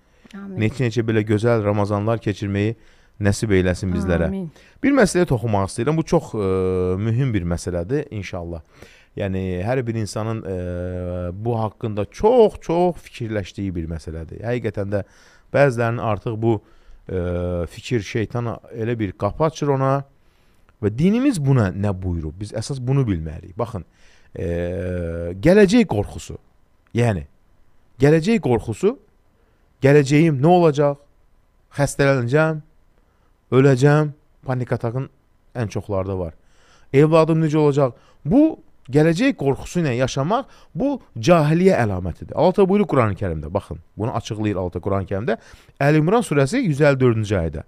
Neçə-neçə belə gözəl Ramazanlar keçirməyi nəsib eyləsin bizlərə. Amin. Bir məsələyə toxunmaq istəyirəm. Bu çox ə, e, mühüm bir məsələdir inşallah. Yəni hər bir insanın ə, e, bu haqqında çox-çox fikirləşdiyi bir məsələdir. Həqiqətən də bəzilərinin artıq bu ə, e, fikir şeytana elə bir qapı açır ona. Hı Və dinimiz buna nə buyurub? Biz əsas bunu bilməliyik. Baxın, e, gələcək qorxusu. Yəni gələcək qorxusu, gələcəyim nə olacaq? Xəstələnəcəm, öləcəm. Panik atakın ən çoxlarda var. Evladım necə olacaq? Bu gələcək qorxusu ilə yaşamaq bu cahiliyə əlamətidir. Allah buyurur Qurani-Kərimdə. Baxın, bunu açıqlayır Allah Qurani-Kərimdə. Əl-İmran surəsi 154-cü ayədə.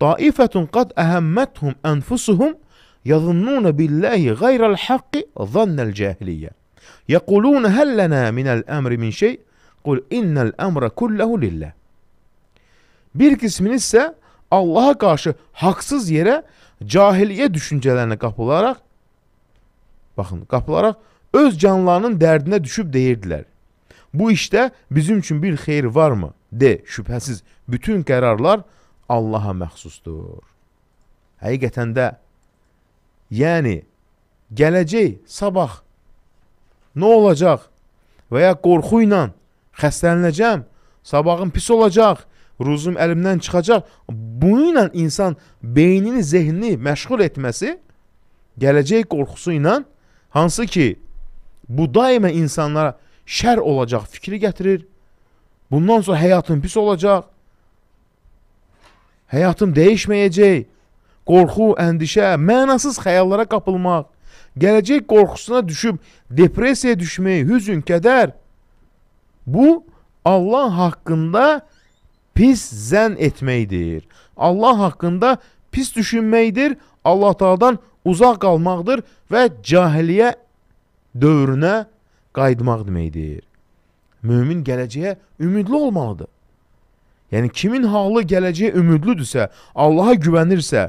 Taifetun kad ehemmethum enfusuhum yadhunnun billahi gayral hakki zannel cahiliye. Yekulun hel lena minel emri min şey? Kul innel emre kullahu lillah. Bir qisminiz isə Allaha qarşı haqsız yerə cahiliyə düşüncələrinə qapılaraq baxın, qapılaraq öz canlarının dərdinə düşüb deyirdilər. Bu işdə bizim üçün bir xeyir varmı? De, şübhəsiz bütün qərarlar Allaha məxsusdur. Həqiqətən də, yəni, gələcək, sabah, nə olacaq və ya qorxu ilə xəstələnəcəm, sabahım pis olacaq, ruzum əlimdən çıxacaq. Bunu ilə insan beynini, zehnini məşğul etməsi gələcək qorxusu ilə hansı ki, bu daima insanlara şər olacaq fikri gətirir. Bundan sonra həyatın pis olacaq, Həyatım dəyişməyəcək. Qorxu, əndişə, mənasız xəyallara qapılmaq, gələcək qorxusuna düşüb depressiyaya düşmək, hüzün, kədər. Bu Allah haqqında pis zən etməkdir. Allah haqqında pis düşünməkdir. Allah Taala'dan uzaq qalmaqdır və cahiliyə dövrünə qayıtmaq deməkdir. Mömin gələcəyə ümidli olmalıdır. Yəni kimin halı gələcəyə ümidlidirsə, Allaha güvənirsə,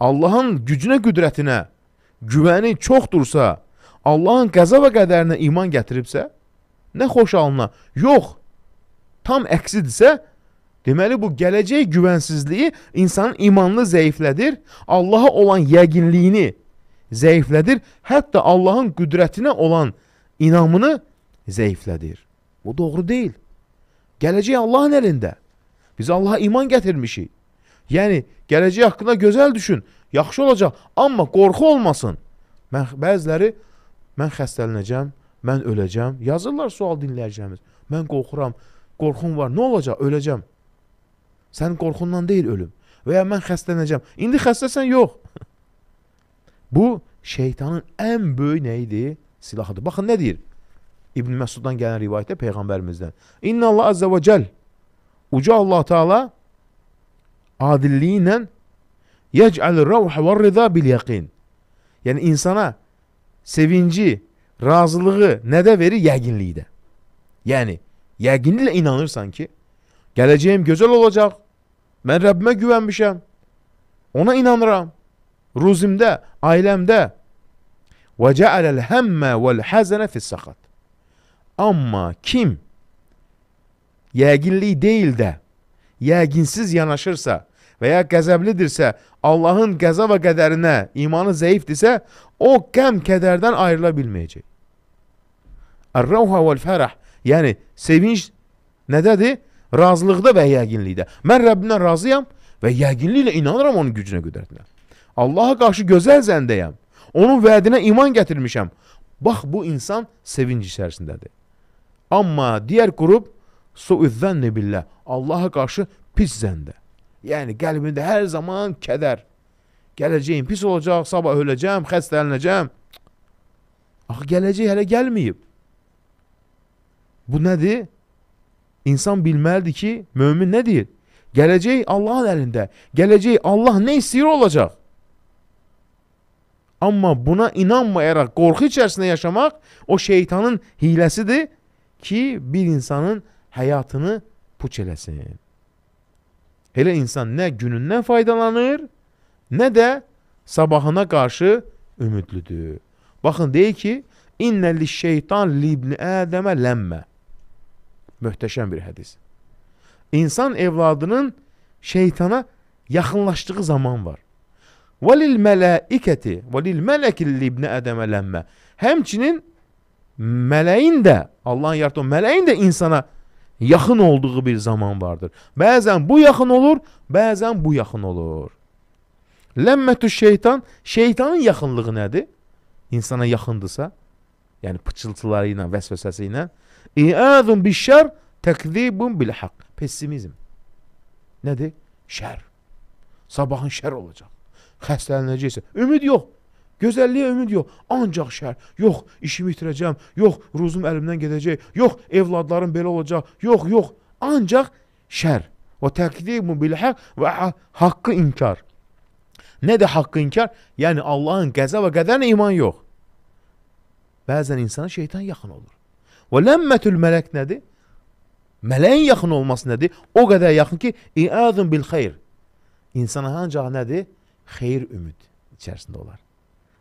Allahın gücünə, qüdrətinə güvəni çoxdursa, Allahın qəza və qədərinə iman gətiribsə, nə xoş alına. Yox. Tam əksidirsə, deməli bu gələcək güvənsizliyi insanın imanını zəiflədir, Allaha olan yəqinliyini zəiflədir, hətta Allahın qüdrətinə olan inamını zəiflədir. Bu doğru deyil. Gələcək Allahın əlində. Biz Allaha iman gətirmişik. Yəni, gələcək haqqında gözəl düşün, yaxşı olacaq, amma qorxu olmasın. Mən, bəziləri, mən xəstələnəcəm, mən öləcəm, yazırlar sual dinləyəcəmiz. Mən qorxuram, qorxum var, nə olacaq, öləcəm. Sən qorxundan deyil ölüm və ya mən xəstələnəcəm. İndi xəstəsən, yox. Bu, şeytanın ən böyük nə idi? Silahıdır. Baxın, nə deyir? İbn-i Məsuddan gələn rivayətdə Peyğəmbərimizdən. İnna Allah Azza və Cəl Uca Allah Teala adilliyi ilə yec'al rəvhə və rıza bil yəqin. Yəni insana sevinci, razılığı nədə verir? Yəqinlikdə. Yəni yəqinliklə inanırsan ki, gələcəyim gözəl olacaq. Mən Rəbbimə güvənmişəm. Ona inanıram. Ruzimdə, ailəmdə. Və cəaləl həmmə vəl həzənə fissəqat. Amma kim yəqinlik deyil də, yəqinsiz yanaşırsa və ya qəzəblidirsə, Allahın qəza və qədərinə imanı zəifdirsə, o qəm kədərdən ayrıla bilməyəcək. Ər-rəvhə vəl-fərəh, yəni sevinç nədədir? Razılıqda və yəqinlikdə. Mən Rəbbimdən razıyam və yəqinliklə inanıram onun gücünə, qüdrətinə. Allaha qarşı gözəl zəndəyəm. Onun vədinə iman gətirmişəm. Bax, bu insan sevinc içərisindədir. Amma digər qrup suüzzənni billə, Allaha qarşı pis zəndə. Yəni, qəlbində hər zaman kədər. Gələcəyim pis olacaq, sabah öləcəm, xəstələnəcəm. Axı, gələcək hələ gəlməyib. Bu nədir? İnsan bilməlidir ki, mömin nə deyir? Gələcək Allahın əlində. Gələcək Allah nə istəyir olacaq. Amma buna inanmayaraq qorxu içərisində yaşamaq o şeytanın hiləsidir ki, bir insanın həyatını puç eləsin. Elə insan nə günündən faydalanır, nə də sabahına qarşı ümidlidir. Baxın, deyir ki, İnnəli şeytan libni ədəmə ləmmə. Möhtəşəm bir hədis. İnsan evladının şeytana yaxınlaşdığı zaman var. Valil mələikəti, valil mələkil libni ədəmə ləmmə. Həmçinin mələyin də, Allahın yaratdığı mələyin də insana yaxın olduğu bir zaman vardır. Bəzən bu yaxın olur, bəzən bu yaxın olur. Ləmmətü şeytan, şeytanın yaxınlığı nədir? İnsana yaxındırsa, yəni pıçıltıları ilə, vəsvəsəsi ilə, İəzun bir şər, təqzibun bil haqq. Pessimizm. Nədir? Şər. Sabahın şər olacaq. Xəstələnəcəksən. Ümid yox. Gözəlliyə ümid yox, ancaq şər. Yox, işimi itirəcəm. Yox, ruzum əlimdən gedəcək. Yox, evladlarım belə olacaq. Yox, yox, ancaq şər. Və təqdimu bil haqq və haqqı inkar. Nədir haqqı inkar? Yəni Allahın qəza və qədərinə iman yox. Bəzən insana şeytan yaxın olur. Və ləmmətul mələk nədir? Mələyin yaxın olması nədir? O qədər yaxın ki, iadun bil xeyr. İnsana ancaq nədir? Xeyir ümid içərisində olar.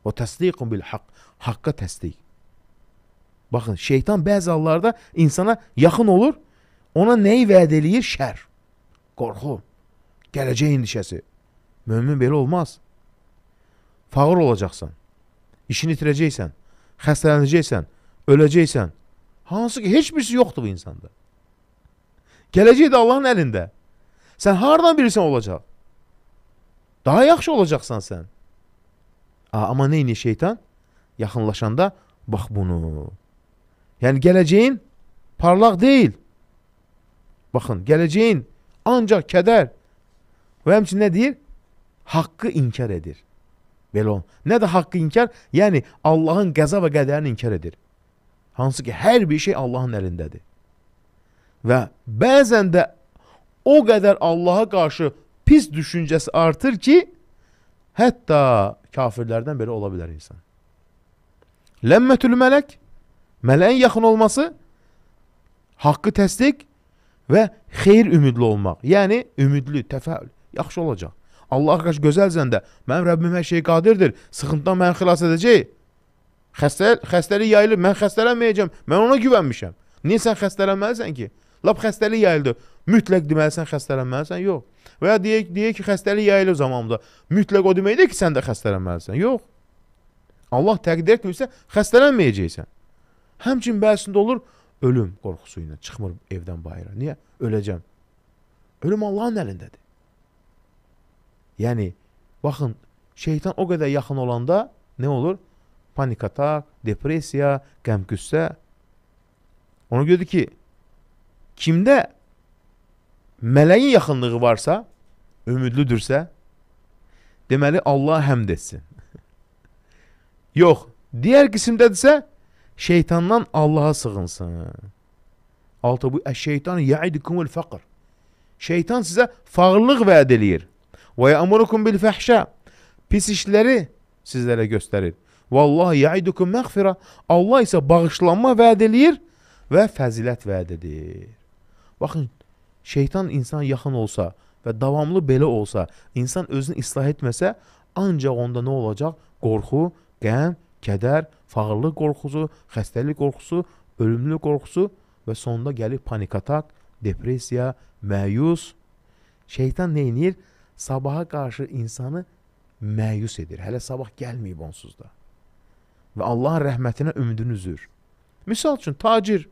Və təsdiqun bil haqq, haqqa təsdiq. Baxın, şeytan bəzi hallarda insana yaxın olur, ona nəyi vəd eləyir? Şər, qorxu, gələcək endişəsi. Mömin belə olmaz. Fağır olacaqsan, işini itirəcəksən, xəstələnəcəksən, öləcəksən. Hansı ki, heç birisi yoxdur bu insanda. Gələcək də Allahın əlində. Sən hardan birisən olacaq? Daha yaxşı olacaqsan sən. Ha, amma nə edir şeytan? Yaxınlaşanda bax bunu. Yəni gələcəyin parlaq deyil. Baxın, gələcəyin ancaq kədər və həmçinin nə deyir? Haqqı inkar edir. Belə olun. Nə də haqqı inkar? Yəni Allahın qəza və qədərini inkar edir. Hansı ki, hər bir şey Allahın əlindədir. Və bəzən də o qədər Allaha qarşı pis düşüncəsi artır ki, hətta kafirlərdən belə ola bilər insan. Ləmmətül mələk, mələyin yaxın olması, haqqı təsdiq və xeyir ümidli olmaq. Yəni, ümidli, təfəül, yaxşı olacaq. Allah qarşı gözəlsən də, mənim Rəbbim hər şey qadirdir, sıxıntıdan məni xilas edəcək. Xəstə, xəstəlik yayılır, mən xəstələnməyəcəm, mən ona güvənmişəm. Niyə sən xəstələnməlisən ki? Lap xəstəlik yayıldı. Mütləq deməlisən xəstələnməlisən? Yox. Və ya deyək, deyək ki, xəstəlik yayılır zamanında. Mütləq o deməkdir ki, sən də xəstələnməlisən? Yox. Allah təqdir etmirsə, xəstələnməyəcəksən. Həmçin bəzisində olur ölüm qorxusu ilə çıxmır evdən bayıra. Niyə? Öləcəm. Ölüm Allahın əlindədir. Yəni, baxın, şeytan o qədər yaxın olanda nə olur? Panik atak, depressiya, qəmküssə. Ona görə ki, kimdə mələyin yaxınlığı varsa, ümidlüdürsə, deməli Allah həmd etsin. Yox, digər qismdədirsə, şeytandan Allaha sığınsın. Altı bu əş-şeytan ya'idukumul faqr. Şeytan sizə fağırlıq vəd eləyir. Və ya'murukum bil fəhşə. Pis işləri sizlərə göstərir. Vallahi ya'idukum məğfirə. Allah isə bağışlanma vəd eləyir və fəzilət vəd edir. Baxın, şeytan insana yaxın olsa və davamlı belə olsa, insan özünü islah etməsə, ancaq onda nə olacaq? Qorxu, qəm, kədər, fağırlıq qorxusu, xəstəlik qorxusu, ölümlü qorxusu və sonda gəlir panikatak, depressiya, məyus. Şeytan neynir? Sabaha qarşı insanı məyus edir. Hələ sabah gəlməyib onsuz da. Və Allahın rəhmətinə ümidini üzür. Misal üçün, tacir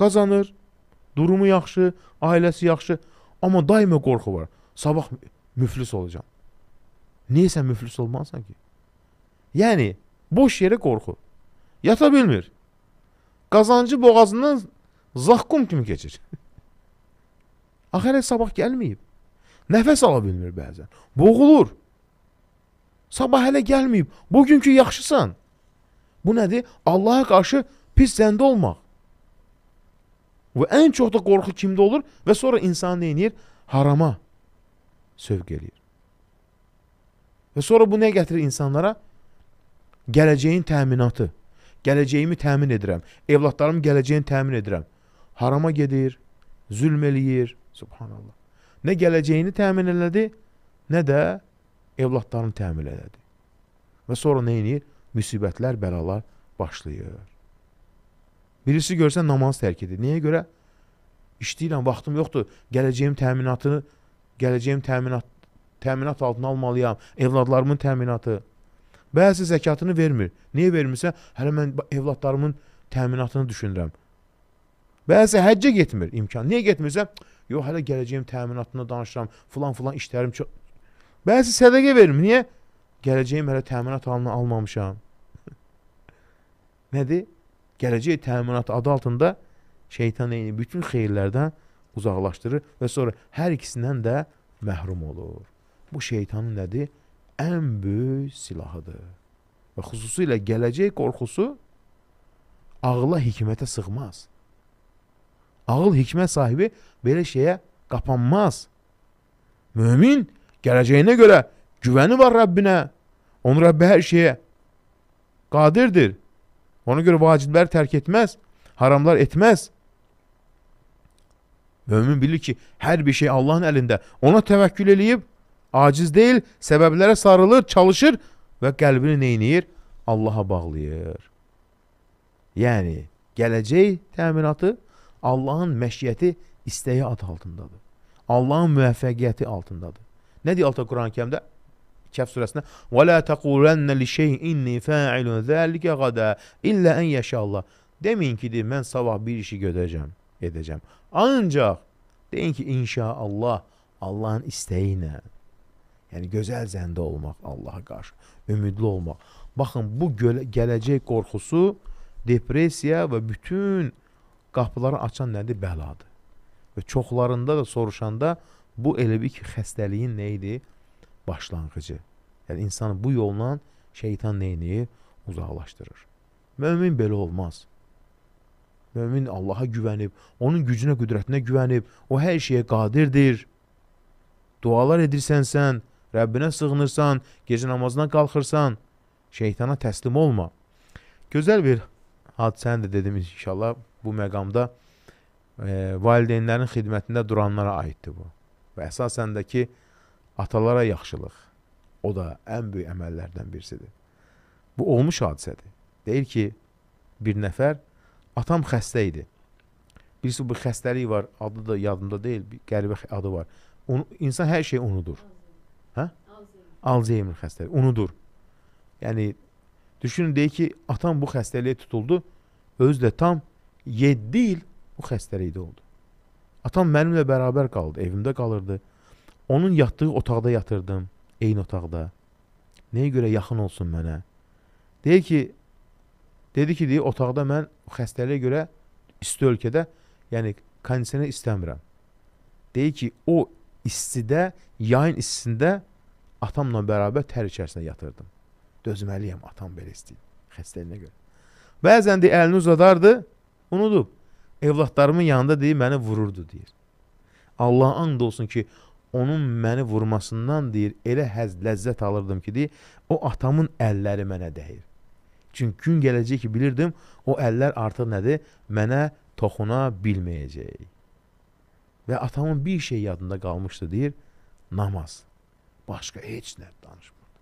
qazanır, Durumu yaxşı, ailəsi yaxşı, amma daima qorxu var. Sabah müflis olacam. Niyəsə müflis olmalısan ki? Yəni, boş yerə qorxu. Yata bilmir. Qazancı boğazından zaqqum kimi keçir. Axirə sabah gəlməyib. Nəfəs ala bilmir bəzən. Boğulur. Sabah hələ gəlməyib. Bugünkü yaxşısan. Bu nədir? Allaha qarşı pis zəndə olmaq. Və ən çox da qorxu kimdə olur və sonra insan nə edir? Harama sövq eləyir. Və sonra bu nə gətirir insanlara? Gələcəyin təminatı. Gələcəyimi təmin edirəm. Evladlarım gələcəyini təmin edirəm. Harama gedir, zülm eləyir. Subhanallah. Nə gələcəyini təmin elədi, nə də evladlarını təmin elədi. Və sonra nə edir? Müsibətlər, bəlalar başlayır. Birisi görsə namaz tərk edir. Niyə görə? İşləyirəm, vaxtım yoxdur. Gələcəyim təminatını, gələcəyim təminat təminat altına almalıyam. Evladlarımın təminatı. Bəzi zəkatını vermir. Niyə vermirsə? Hələ mən evladlarımın təminatını düşünürəm. Bəzi həccə getmir imkan. Niyə getmirsə? Yox, hələ gələcəyim təminatına danışıram. Filan-filan işlərim çox Bəzi sədəqə vermir. Niyə? Gələcəyim hələ təminat halına almamışam. Nədir? gələcək təminatı adı altında şeytan eyni bütün xeyirlərdən uzaqlaşdırır və sonra hər ikisindən də məhrum olur. Bu şeytanın nədir? Ən böyük silahıdır. Və xüsusilə gələcək qorxusu ağla hikmətə sığmaz. Ağıl hikmət sahibi belə şeyə qapanmaz. Mömin gələcəyinə görə güvəni var Rəbbinə. Onun Rəbbi hər şeyə qadirdir. Ona görə vaciblər tərk etməz, haramlar etməz. Mömin bilir ki, hər bir şey Allahın əlində. Ona təvəkkül eləyib, aciz deyil, səbəblərə sarılır, çalışır və qəlbini neynir? Allaha bağlayır. Yəni, gələcək təminatı Allahın məşiyyəti istəyi ad altındadır. Allahın müvəffəqiyyəti altındadır. Nə deyir Alta Quran-ı Kərimdə? Kəhf surəsində "Və la taqulunna li şey'in inni fa'ilun zalika qada illə en yəşallah." Deməyin ki, deyir, mən sabah bir işi görəcəm, edəcəm. Ancaq deyin ki, inşallah Allahın istəyi ilə. Yəni gözəl zəndə olmaq Allaha qarşı, ümidli olmaq. Baxın, bu gələcək qorxusu, depressiya və bütün qapıları açan nədir? Bəladır. Və çoxlarında da soruşanda bu elə bir ki, xəstəliyin nə idi? başlanğıcı. Yəni insanı bu yolla şeytan neyini uzaqlaşdırır. Mömin belə olmaz. Mömin Allaha güvənib, onun gücünə, qüdrətinə güvənib, o hər şeyə qadirdir. Dualar edirsən sən, Rəbbinə sığınırsan, gecə namazına qalxırsan, şeytana təslim olma. Gözəl bir hadisəni də dedim inşallah bu məqamda e, valideynlərin xidmətində duranlara aiddir bu. Və əsasən də ki, Atalara yaxşılıq. O da ən böyük əməllərdən birisidir. Bu olmuş hadisədir. Deyir ki, bir nəfər atam xəstə idi. Birisi bu xəstəlik var, adı da yadımda deyil, bir qəribə adı var. Onu, insan hər şeyi unudur. Hə? Alzheimer xəstəliyi unudur. Yəni düşünün deyək ki, atam bu xəstəliyə tutuldu. Özü də tam 7 il bu xəstəlikdə oldu. Atam mənimlə bərabər qaldı, evimdə qalırdı. Onun yatdığı otaqda yatırdım, eyni otaqda. Nəyə görə yaxın olsun mənə? Deyir ki, dedi ki, deyir, otaqda mən xəstəliyə görə isti ölkədə, yəni kondisioner istəmirəm. Deyir ki, o istidə, yayın istisində atamla bərabər tər içərisində yatırdım. Dözməliyəm atam belə istəyir xəstəliyinə görə. Bəzən də əlini uzadardı, unudub. Evladlarımın yanında deyir, məni vururdu deyir. Allah and olsun ki, onun məni vurmasından deyir, elə həz ləzzət alırdım ki, deyir, o atamın əlləri mənə dəyir. Çünki gün gələcək ki, bilirdim, o əllər artıq nədir? Mənə toxuna bilməyəcək. Və atamın bir şey yadında qalmışdı, deyir, namaz. Başqa heç nə danışmırdı.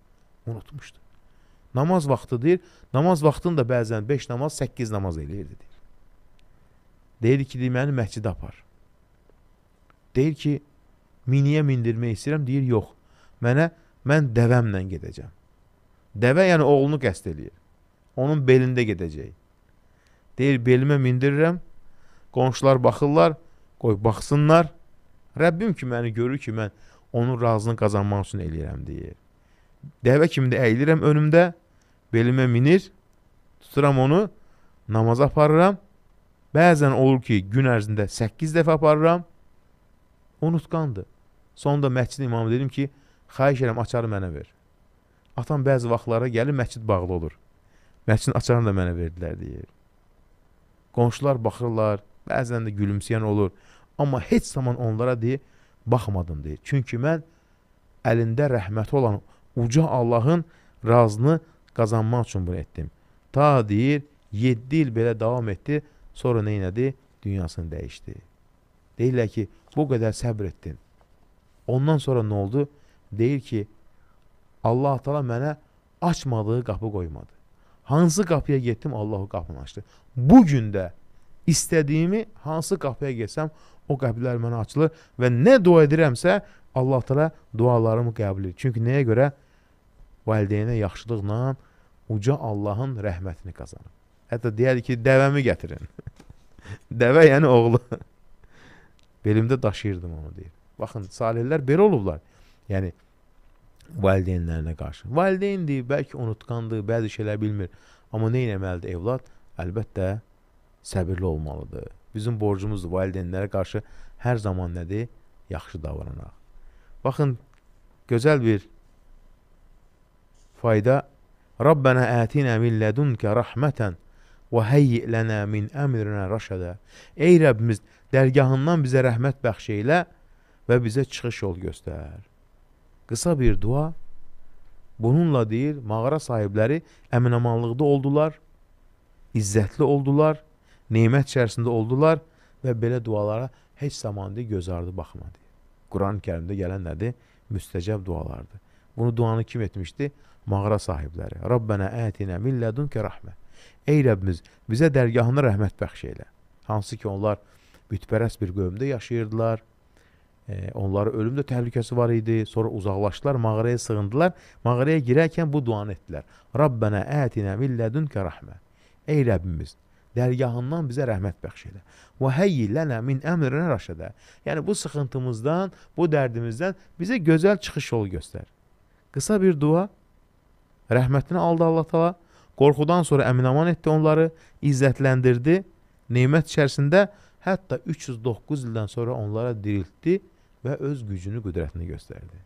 Unutmuşdu. Namaz vaxtı deyir, namaz vaxtını da bəzən 5 namaz, 8 namaz eləyirdi, deyir. Deyirdi ki, deyir, məni məscidə apar. Deyir ki, miniyə mindirmək istəyirəm, deyir, yox. Mənə, mən dəvəmlə gedəcəm. Dəvə yəni oğlunu qəst eləyir. Onun belində gedəcək. Deyir, belimə mindirirəm, qonşular baxırlar, qoy baxsınlar. Rəbbim ki, məni görür ki, mən onun razını qazanmaq üçün eləyirəm, deyir. Dəvə kimi də əyilirəm önümdə, belimə minir, tuturam onu, namaz aparıram. Bəzən olur ki, gün ərzində 8 dəfə aparıram, unutqandır. Sonunda məscid imamı dedim ki, xahiş edirəm açarı mənə ver. Atam bəzi vaxtlara gəlir məscid bağlı olur. Məscidin açarını da mənə verdilər deyir. Qonşular baxırlar, bəzən də gülümsəyən olur. Amma heç zaman onlara deyir, baxmadım deyir. Çünki mən əlində rəhməti olan uca Allahın razını qazanmaq üçün bunu etdim. Ta deyir, 7 il belə davam etdi, sonra neynədi? Dünyasını dəyişdi. Deyirlər ki, bu qədər səbr etdin. Ondan sonra nə oldu? Deyir ki, Allah Teala mənə açmadığı qapı qoymadı. Hansı qapıya getdim, Allah o qapını açdı. Bu gün də istədiyimi hansı qapıya getsəm, o qapılar mənə açılır və nə dua edirəmsə, Allah Teala dualarımı qəbul edir. Çünki nəyə görə? Valideynə yaxşılıqla uca Allahın rəhmətini qazanır. Hətta deyərdi ki, dəvəmi gətirin. Dəvə yəni oğlu. Belimdə daşıyırdım onu deyir. Baxın, salihlər belə olublar. Yəni valideynlərinə qarşı. Valideyndir, bəlkə unutqandır, bəzi şeylər bilmir. Amma nə etməlidir evlad? Əlbəttə səbirli olmalıdır. Bizim borcumuzdur valideynlərə qarşı hər zaman nədir? Yaxşı davranaq. Baxın, gözəl bir fayda. Rabbana atina min ladunka rahmeten və heyyi lənə min əmrinə rəşədə. Ey Rəbbimiz, dərgahından bizə rəhmət bəxş elə və bizə çıxış yol göstər. Qısa bir dua, bununla deyir, mağara sahibləri əminamanlıqda oldular, izzətli oldular, neymət içərisində oldular və belə dualara heç zamanda göz ardı baxmadı. Quran-ı kərimdə gələn nədir? Müstəcəb dualardır. Bunu duanı kim etmişdi? Mağara sahibləri. Rabbənə ətinə millədünkə rəhmə. Ey Rəbbimiz, bizə dərgahını rəhmət bəxş elə. Hansı ki, onlar bütpərəs bir qövmdə yaşayırdılar onları ölüm də təhlükəsi var idi. Sonra uzaqlaşdılar, mağaraya sığındılar. Mağaraya girərkən bu duanı etdilər. Rabbənə ətinə min lədunkə rəhmə. Ey Rəbbimiz, dərgahından bizə rəhmət bəxş elə. Və heyyi lənə min əmrinə rəşədə. Yəni bu sıxıntımızdan, bu dərdimizdən bizə gözəl çıxış yolu göstər. Qısa bir dua rəhmətinə aldı Allah Taala. Qorxudan sonra əminaman etdi onları, izzətləndirdi. Nemət içərisində hətta 309 ildən sonra onlara diriltdi və öz gücünü, qüdrətini göstərdi.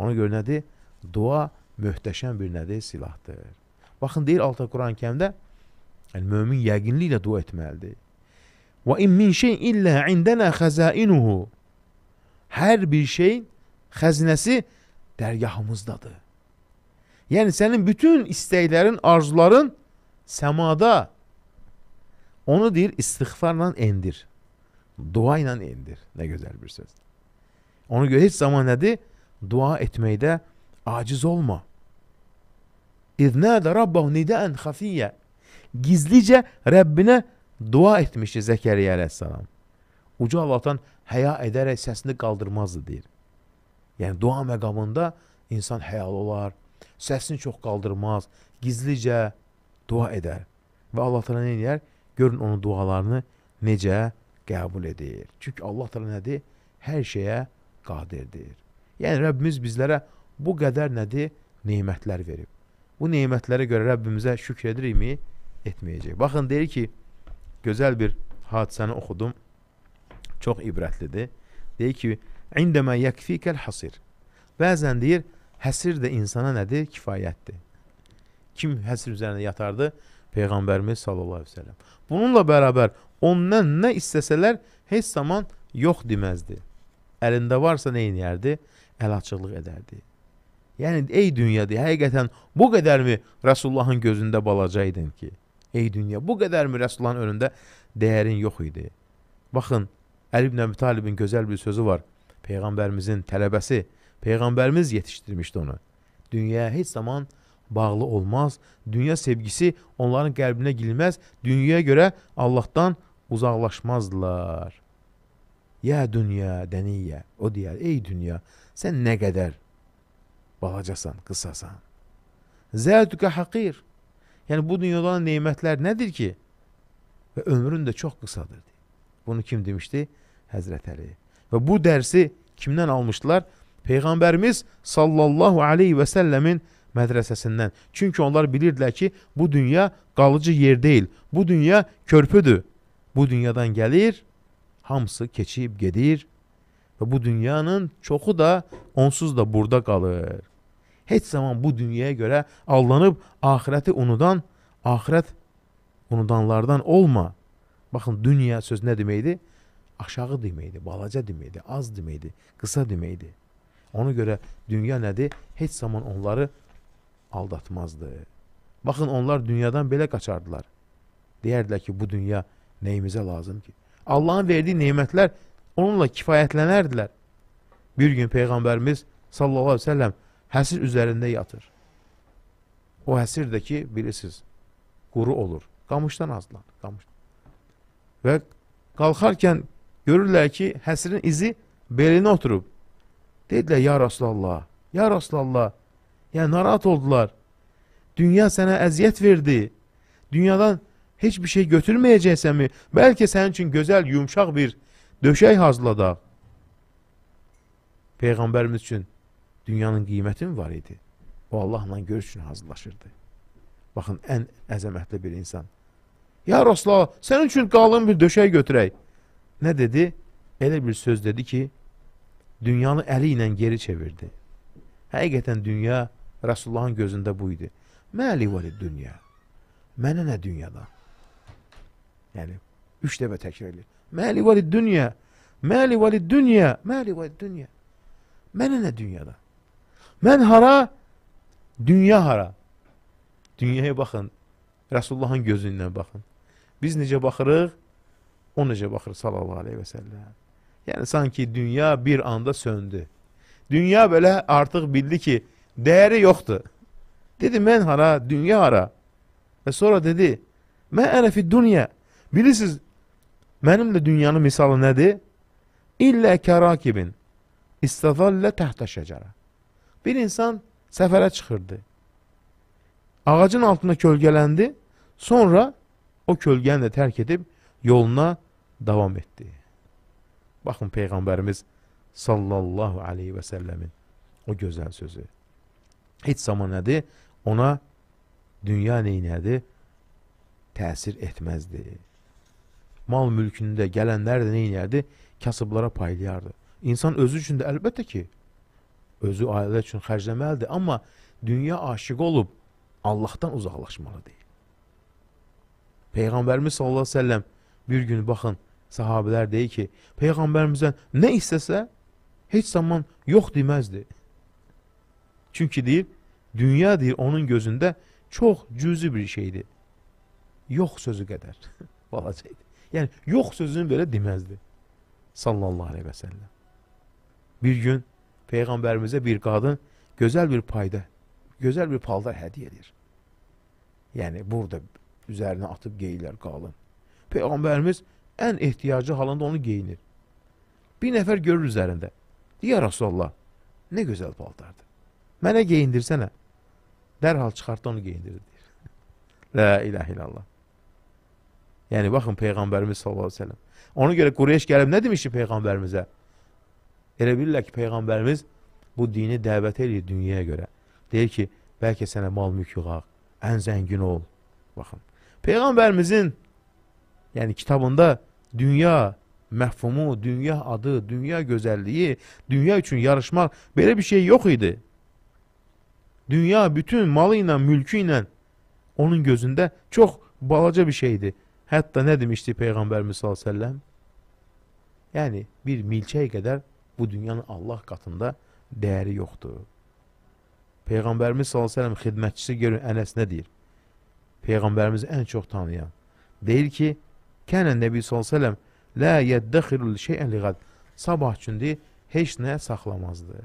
Ona görə nədir? Dua möhtəşəm bir nədir? Silahdır. Baxın, deyir Alta Quran kəmdə, yəni mümin yəqinliklə dua etməlidir. Və in min şey illə indənə xəzainuhu. Hər bir şeyin xəzinəsi dərgahımızdadır. Yəni, sənin bütün istəklərin, arzuların səmada. Onu deyir, istiğfarla endir. Dua ilə endir. Nə gözəl bir sözdür. Ona görə heç zaman nədir? Dua etməkdə aciz olma. İznədə Rabbahu nidən xafiyyə. Gizlicə Rəbbinə dua etmişdi Zəkəriyyə əleyhissalam. Uca Allahdan həya edərək səsini qaldırmazdı deyir. Yəni dua məqamında insan həyalı olar, səsini çox qaldırmaz, gizlicə dua edər və Allah təala nə edir? Görün onun dualarını necə qəbul edir. Çünki Allah təala nədir? Hər şeyə qadirdir. Yəni Rəbbimiz bizlərə bu qədər nədir? Nemətlər verib. Bu nemətlərə görə Rəbbimizə şükr edirikmi? Etməyəcək. Baxın, deyir ki, gözəl bir hadisəni oxudum. Çox ibrətlidir. Deyir ki, İndəmə yəkfikəl hasir. Bəzən deyir, həsir də insana nədir? Kifayətdir. Kim həsir üzərində yatardı? Peyğəmbərimiz sallallahu aleyhi ve sellem. Bununla bərabər ondan nə istəsələr heç zaman yox deməzdi əlində varsa nə edərdi? Əl açıqlıq edərdi. Yəni ey dünya deyə həqiqətən bu qədərmi Rəsulullahın gözündə balaca idin ki? Ey dünya, bu qədərmi Rəsulullahın önündə dəyərin yox idi? Baxın, Əli ibn Əbi Talibin gözəl bir sözü var. Peyğəmbərimizin tələbəsi, peyğəmbərimiz yetişdirmişdi onu. Dünyaya heç zaman bağlı olmaz. Dünya sevgisi onların qəlbinə girməz. Dünyaya görə Allahdan uzaqlaşmazdılar. Ya dünya dəniyyə. O deyər, ey dünya, sən nə qədər balacasan, qısasan. Zədükə haqir. Yəni bu dünyada nemətlər nədir ki? Və ömrün də çox qısadır. Bunu kim demişdi? Həzrət Əli. Və bu dərsi kimdən almışdılar? Peyğəmbərimiz sallallahu aleyhi və səlləmin mədrəsəsindən. Çünki onlar bilirdilər ki, bu dünya qalıcı yer deyil. Bu dünya körpüdür. Bu dünyadan gəlir, hamısı keçib gedir və bu dünyanın çoxu da onsuz da burada qalır. Heç zaman bu dünyaya görə aldanıb axirəti unudan, axirət unudanlardan olma. Baxın, dünya söz nə deməkdir? Aşağı deməkdir, balaca deməkdir, az deməkdir, qısa deməkdir. Ona görə dünya nədir? Heç zaman onları aldatmazdı. Baxın, onlar dünyadan belə qaçardılar. Deyərdilər ki, bu dünya nəyimizə lazım ki? Allahın verdiyi nemətlər onunla kifayətlənərdilər. Bir gün Peyğəmbərimiz sallallahu aleyhi ve sellem həsir üzərində yatır. O həsir də ki, bilirsiniz, quru olur. Qamışdan azlanır. Qamış. Və qalxarkən görürlər ki, həsirin izi belinə oturub. Dedilər, ya Rasulallah, ya Rasulallah, ya yəni narahat oldular. Dünya sənə əziyyət verdi. Dünyadan hiçbir şey götürmeyeceksen mi? Belki senin için güzel, yumuşak bir döşek hazırladaq. Peyğəmbərimiz üçün dünyanın qiyməti mi var idi? O Allahla görüş üçün hazırlaşırdı. Baxın, ən əzəmətli bir insan. Ya Resulallah, sənin üçün qalın bir döşək götürək. Nə dedi? Elə bir söz dedi ki, dünyanı əli ilə geri çevirdi. Həqiqətən dünya Resulullahın gözündə bu idi. Məli valid dünya. Mənə nə dünyadan? Yəni üç dəfə təkrar edir. Məli vali dünya, məli vali dünya, məli vali dünya. Mənə nə dünyada? Mən hara? Dünya hara? Dünyaya baxın. Rəsulullahın gözündən baxın. Biz necə baxırıq? O necə baxır sallallahu aleyhi və səlləm. Yəni sanki dünya bir anda söndü. Dünya belə artıq bildi ki, dəyəri yoxdur. Dedi, mən hara, dünya hara. Və sonra dedi, mən ənəfi dünya. Bilirsiniz, mənimlə dünyanın misalı nədir? İllə kərakibin istəzallə təhtə şəcərə. Bir insan səfərə çıxırdı. Ağacın altında kölgələndi, sonra o kölgəni də tərk edib yoluna davam etdi. Baxın, Peyğəmbərimiz sallallahu aleyhi və səlləmin o gözəl sözü. Heç zaman nədir? Ona dünya neynədi? Təsir etməzdi mal mülkünü də, gələnləri də neynərdi? Kasıblara paylayardı. İnsan özü üçün də əlbəttə ki, özü ailə üçün xərcləməlidir, amma dünya aşiq olub Allahdan uzaqlaşmalı deyil. Peyğəmbərimiz sallallahu əleyhi və səlləm bir gün baxın, sahabelər deyir ki, peyğəmbərimizdən nə istəsə heç zaman yox deməzdi. Çünki deyir, dünya deyir onun gözündə çox cüzi bir şeydir. Yox sözü qədər balaca idi. Yəni, yox sözünü belə deməzdi. Sallallahu aleyhi və səlləm. Bir gün Peyğəmbərimizə bir qadın gözəl bir payda, gözəl bir palda hədiyə edir. Yəni, burada üzərinə atıb geyilər qalın. Peyğəmbərimiz ən ehtiyacı halında onu geyinir. Bir nəfər görür üzərində. Deyə Rasulallah, nə gözəl paltardır. Mənə geyindirsənə. Dərhal çıxartdı onu geyindirir. La ilahe illallah. Yəni baxın peyğəmbərimiz sallallahu əleyhi və səlləm. Ona görə Qureyş gəlib nə demişdi peyğəmbərimizə? Elə bilirlər ki, peyğəmbərimiz bu dini dəvət eləyir dünyaya görə. Deyir ki, bəlkə sənə mal mülk yığaq, ən zəngin ol. Baxın. Peyğəmbərimizin yəni kitabında dünya məfhumu, dünya adı, dünya gözəlliyi, dünya üçün yarışmaq belə bir şey yox idi. Dünya bütün malı ilə, mülkü ilə onun gözündə çox balaca bir şeydir. Hətta nə demişdi Peyğəmbərimiz sallallahu əleyhi və səlləm? Yəni bir milçək qədər bu dünyanın Allah qatında dəyəri yoxdur. Peyğəmbərimiz sallallahu əleyhi və səlləm xidmətçisi görün Ənəs nə deyir? Peyğəmbərimizi ən çox tanıyan deyir ki, "Kənə Nəbi sallallahu əleyhi və səlləm la yədəxirul şey'en liğad." Sabah üçündür, heç nə saxlamazdı.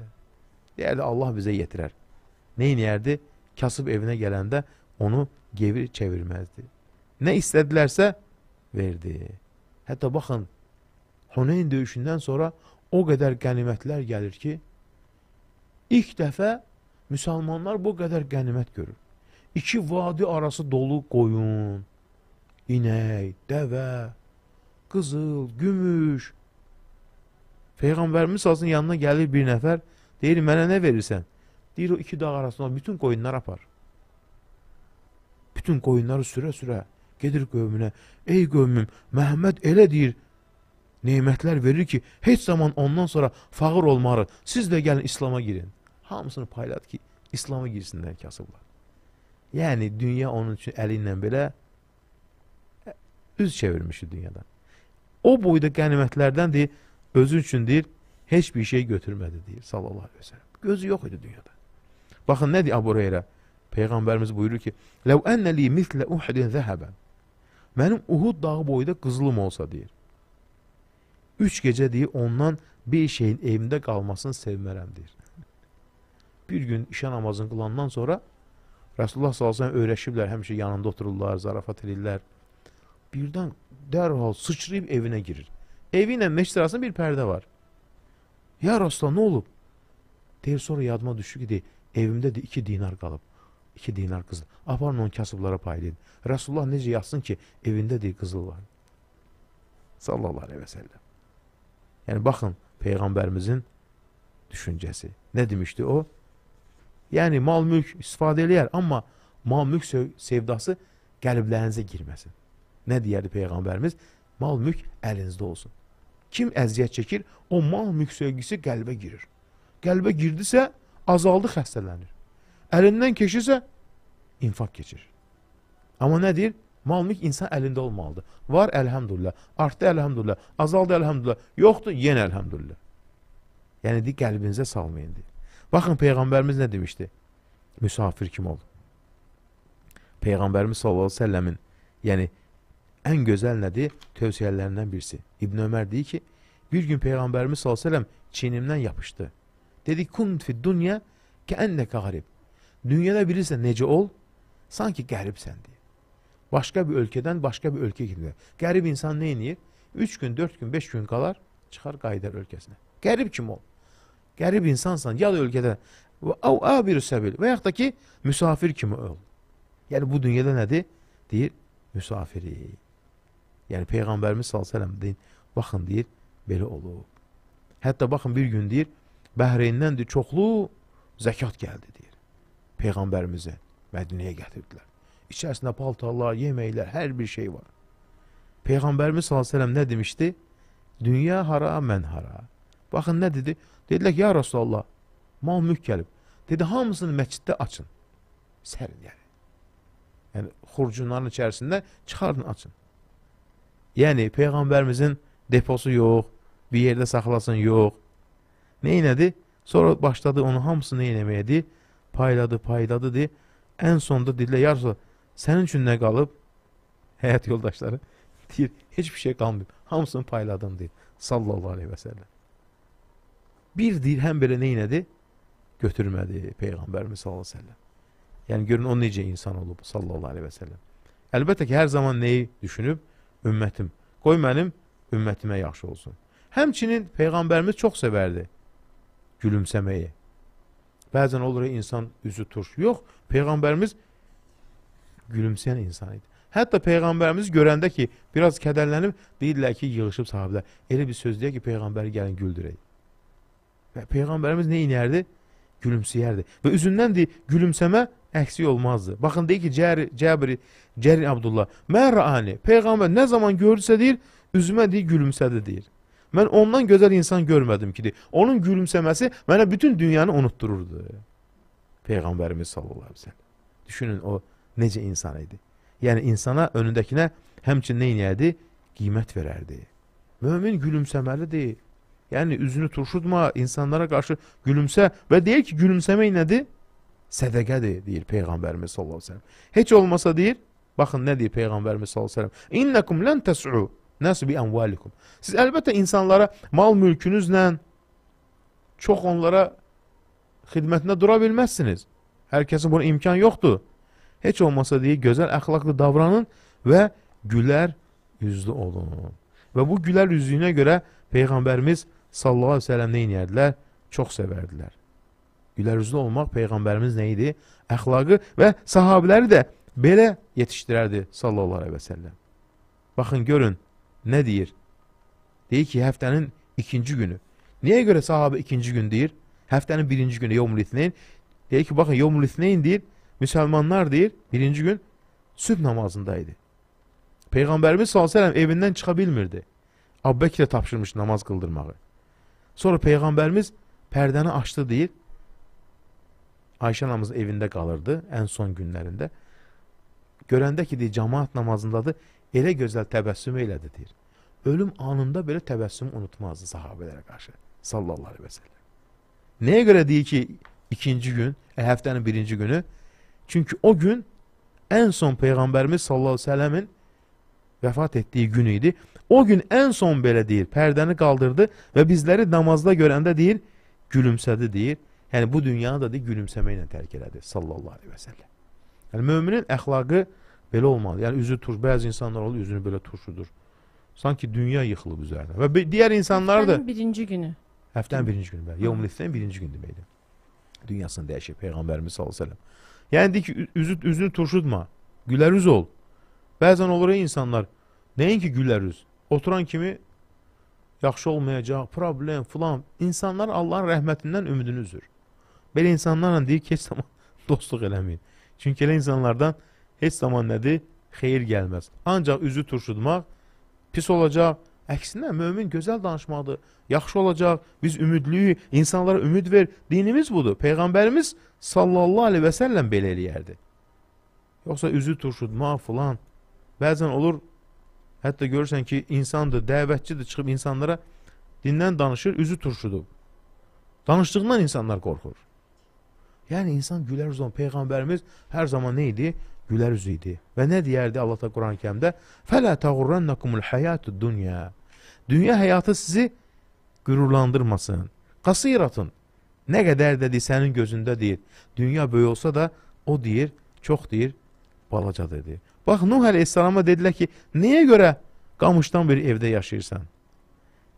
Deyərdi Allah bizə yetirər. Nə edərdi? Kasıb evinə gələndə onu gevir çevirməzdi. Nə istədilərsə verdi. Hətta baxın, Huneyn döyüşündən sonra o qədər qənimətlər gəlir ki, ilk dəfə müsəlmanlar bu qədər qənimət görür. İki vadi arası dolu qoyun, inək, dəvə, qızıl, gümüş. Peyğəmbərimiz salsın yanına gəlir bir nəfər, deyir, mənə nə verirsən? Deyir, o iki dağ arasında bütün qoyunlar apar. Bütün qoyunları sürə-sürə Gedir qövmünə, ey qövmüm, Məhəmməd elə deyir, neymətlər verir ki, heç zaman ondan sonra fağır olmarıq, siz də gəlin İslama girin. Hamısını paylat ki, İslama girsinlər kasıblar. Yəni, dünya onun üçün əli ilə belə e, üz çevirmişdi dünyadan. O boyda qənimətlərdən deyir, özü üçün deyir, heç bir şey götürmədi deyir sallallahu aleyhi ve sellem. Gözü yox idi dünyada. Baxın nə deyir Abu Hurayra? Peyğəmbərimiz buyurur ki: "Ləv ennə li mislə Uhudin zəhəbən" Mənim Uhud dağı boyda kızılım olsa deyir. Üç gecə deyir ondan bir şeyin evimdə qalmasını sevmərəm deyir. bir gün işə namazını qılandan sonra Rasulullah sallallahu əleyhi öyrəşiblər, həmişə yanında otururlar, zarafat edirlər. Birdən dərhal sıçrayıb evinə girir. Evi ilə məscid arasında bir perde var. Ya Rasulullah, ne olub? Deyir, sonra yadıma düşdü ki, deyir, evimdə de iki dinar qalıb. iki dinar qızıl. Aparın onu kasıblara paylayın. Rasulullah necə yazsın ki, evində deyil qızıl var. Sallallahu aleyhi və səlləm. Yəni, baxın, Peyğəmbərimizin düşüncəsi. Nə demişdi o? Yəni, mal-mülk istifadə eləyər, amma mal-mülk sevdası qəlblərinizə girməsin. Nə deyərdi Peyğəmbərimiz? Mal-mülk əlinizdə olsun. Kim əziyyət çəkir, o mal-mülk sevgisi qəlbə girir. Qəlbə girdisə, azaldı, xəstələnir. Əlindən keçirsə, infaq keçir. Amma nədir? Mal-mülk insan əlində olmalıdır. Var, əlhəmdülillah. Artdı, əlhəmdülillah. Azaldı, əlhəmdülillah. Yoxdur, yenə əlhəmdülillah. Yəni, de, qəlbinizə salmayın. De. Baxın, Peyğəmbərimiz nə demişdi? Müsafir kim ol? Peyğəmbərimiz sallallahu aleyhi ve səlləmin, yəni, ən gözəl nədir? Tövsiyələrindən birisi. İbn Ömər deyir ki, bir gün Peyğəmbərimiz sallallahu aleyhi ve səlləm çinimdən yapışdı. Dedi, kun fi dünya ki ənnə qarib. Dünyada bilirsən necə ol, sanki qəribsən deyir. Başqa bir ölkədən başqa bir ölkə gidilir. Qərib insan nə edir? Üç gün, dörd gün, beş gün qalar, çıxar qayıdar ölkəsinə. Qərib kim ol? Qərib insansan, ya da ölkədə av abiru səbil və yaxud da ki, müsafir kimi ol. Yəni, bu dünyada nədir? Deyir, müsafiri. Yəni, Peyğəmbərimiz s.ə.v deyir, baxın, deyir, belə olub. Hətta baxın, bir gün deyir, Bəhreynləndir, çoxlu zəkat gəldi, deyir. Peyğəmbərimizi Mədinəyə gətirdilər. İçərisində paltarlar, yeməklər, hər bir şey var. Peyğəmbərimiz sallallahu əleyhi və səlləm nə demişdi? Dünya hara, mən hara. Baxın nə dedi? Dedilər ki, ya Rasulullah, mal mülk gəlib. Dedi, hamısını məsciddə açın. Sərin yəni. Yəni, xurcunların içərisində çıxardın, açın. Yəni, Peyğəmbərimizin deposu yox, bir yerdə saxlasın, yox. Nə inədi? Sonra başladı onu hamısını eləməyədi payladı, payladı deyə ən sonda dedilər, ya Resulallah, sənin üçün nə qalıb? Həyat yoldaşları deyir, heç bir şey qalmıyor. Hamısını payladım deyir. Sallallahu aleyhi və səlləm. Bir deyir, həm belə neynədi? Götürmədi Peyğəmbərimiz sallallahu aleyhi və səlləm. Yəni görün o necə insan olub sallallahu aleyhi və səlləm. Əlbəttə ki, hər zaman neyi düşünüb? Ümmətim. Qoy mənim ümmətimə yaxşı olsun. Həmçinin Peyğəmbərimiz çox sevərdi gülümsəməyi. Bəzən olur insan üzü tur. Yox, Peyğəmbərimiz gülümsəyən insan idi. Hətta Peyğəmbərimiz görəndə ki, biraz kədərlənib, deyirlər ki, yığışıb sahabilər. Elə bir söz deyək ki, Peyğəmbəri gəlin güldürək. Və Peyğəmbərimiz nə inərdi? Gülümsəyərdi. Və üzündən deyir, gülümsəmə əksi olmazdı. Baxın, deyir ki, Cəri, Cəbri, Cərin Abdullah, mən rəani, Peyğəmbər nə zaman görürsə deyir, üzümə deyir, gülümsədi deyir. Mən ondan gözəl insan görmədim ki, onun gülümsəməsi mənə bütün dünyanı unutdururdu. Peyğəmbərimiz sallallahu əleyhi və səlləm. Düşünün o necə insan idi. Yəni insana önündəkinə həmçinin neynəyədi? Qiymət verərdi. Mömin gülümsəməlidir. Yəni üzünü turşutma, insanlara qarşı gülümsə və deyir ki, gülümsəmək nədir? Sədəqədir, deyir Peyğəmbərimiz sallallahu əleyhi və səlləm. Heç olmasa deyir, baxın nə deyir Peyğəmbərimiz sallallahu əleyhi və səlləm? İnnakum lan tas'u Nəsə bi ənvalikum. Siz əlbəttə insanlara mal mülkünüzlə çox onlara xidmətində dura bilməzsiniz. Hər kəsin buna imkan yoxdur. Heç olmasa deyə gözəl əxlaqlı davranın və gülər üzlü olun. Və bu gülər üzlüyünə görə Peyğəmbərimiz sallallahu aleyhi ve sellem nə inərdilər? Çox sevərdilər. Gülər üzlü olmaq Peyğəmbərimiz nə idi? Əxlaqı və sahabiləri də belə yetişdirərdi sallallahu aleyhi ve sellem. Baxın, görün, Nə deyir? Deyir ki, həftənin ikinci günü. Niyə görə sahabə ikinci gün deyir? Həftənin birinci günü Yomul İthneyn. Deyir ki, baxın Yomul İthneyn deyir, müsəlmanlar deyir, birinci gün sübh namazında idi. Peyğəmbərimiz s.ə.v evindən çıxa bilmirdi. Abbəkirə tapşırmış namaz qıldırmağı. Sonra Peyğəmbərimiz pərdəni açdı deyir. Ayşə namaz evində qalırdı ən son günlərində. Görəndə ki, deyir, cəmaat namazındadır, elə gözəl təbəssüm elədi deyir. Ölüm anında belə təbəssüm unutmazdı sahabələrə qarşı. Sallallahu əleyhi və səlləm. Nəyə görə deyir ki, ikinci gün, e, həftənin birinci günü? Çünki o gün ən son peyğəmbərimiz sallallahu əleyhi və səlləmin vəfat etdiyi gün idi. O gün ən son belə deyir, pərdəni qaldırdı və bizləri namazda görəndə deyir, gülümsədi deyir. Yəni bu dünyanı da deyir, gülümsəməklə tərk elədi sallallahu əleyhi və səlləm. Yəni möminin əxlaqı Belə olmalı. Yəni üzü turş, bəzi insanlar olur üzünü belə turşudur. Sanki dünya yıxılıb üzərinə. Və digər insanlar da... Həftənin birinci günü. Həftənin birinci günü, bəli. Yevmüliflərin birinci günü deməkdir. Dünyasını dəyişir Peyğəmbərimiz sallallahu əleyhi və səlləm. Yəni deyir ki, üzü, üzünü turşutma. Gülər üz ol. Bəzən olur ey insanlar, nəinki gülər üz. Oturan kimi yaxşı olmayacaq, problem, filan. İnsanlar Allahın rəhmətindən ümidini üzür. Belə insanlarla deyir ki, heç zaman dostluq eləməyin. Çünki elə insanlardan heç zaman nədir? Xeyir gəlməz. Ancaq üzü turşudmaq pis olacaq. Əksinə, mömin gözəl danışmaqdır. Yaxşı olacaq, biz ümidliyik, insanlara ümid ver. Dinimiz budur. Peyğəmbərimiz sallallahu aleyhi və səlləm belə eləyərdi. Yoxsa üzü turşudmaq filan. Bəzən olur, hətta görürsən ki, insandır, dəvətçidir, çıxıb insanlara dindən danışır, üzü turşudub. Danışdığından insanlar qorxur. Yəni, insan gülər uzun. Peyğəmbərimiz hər zaman nə idi? gülər üzü idi. Və nə deyərdi Allah da Quran-ı Kərimdə? Fələ təğurrannakumul həyatü dünya. Dünya həyatı sizi qürurlandırmasın. Qasıratın. Nə qədər də deyir, sənin gözündə deyir. Dünya böyük olsa da o deyir, çox deyir, balaca dedi. Bax, Nuh əleyhissalama dedilər ki, niyə görə qamışdan bir evdə yaşayırsan?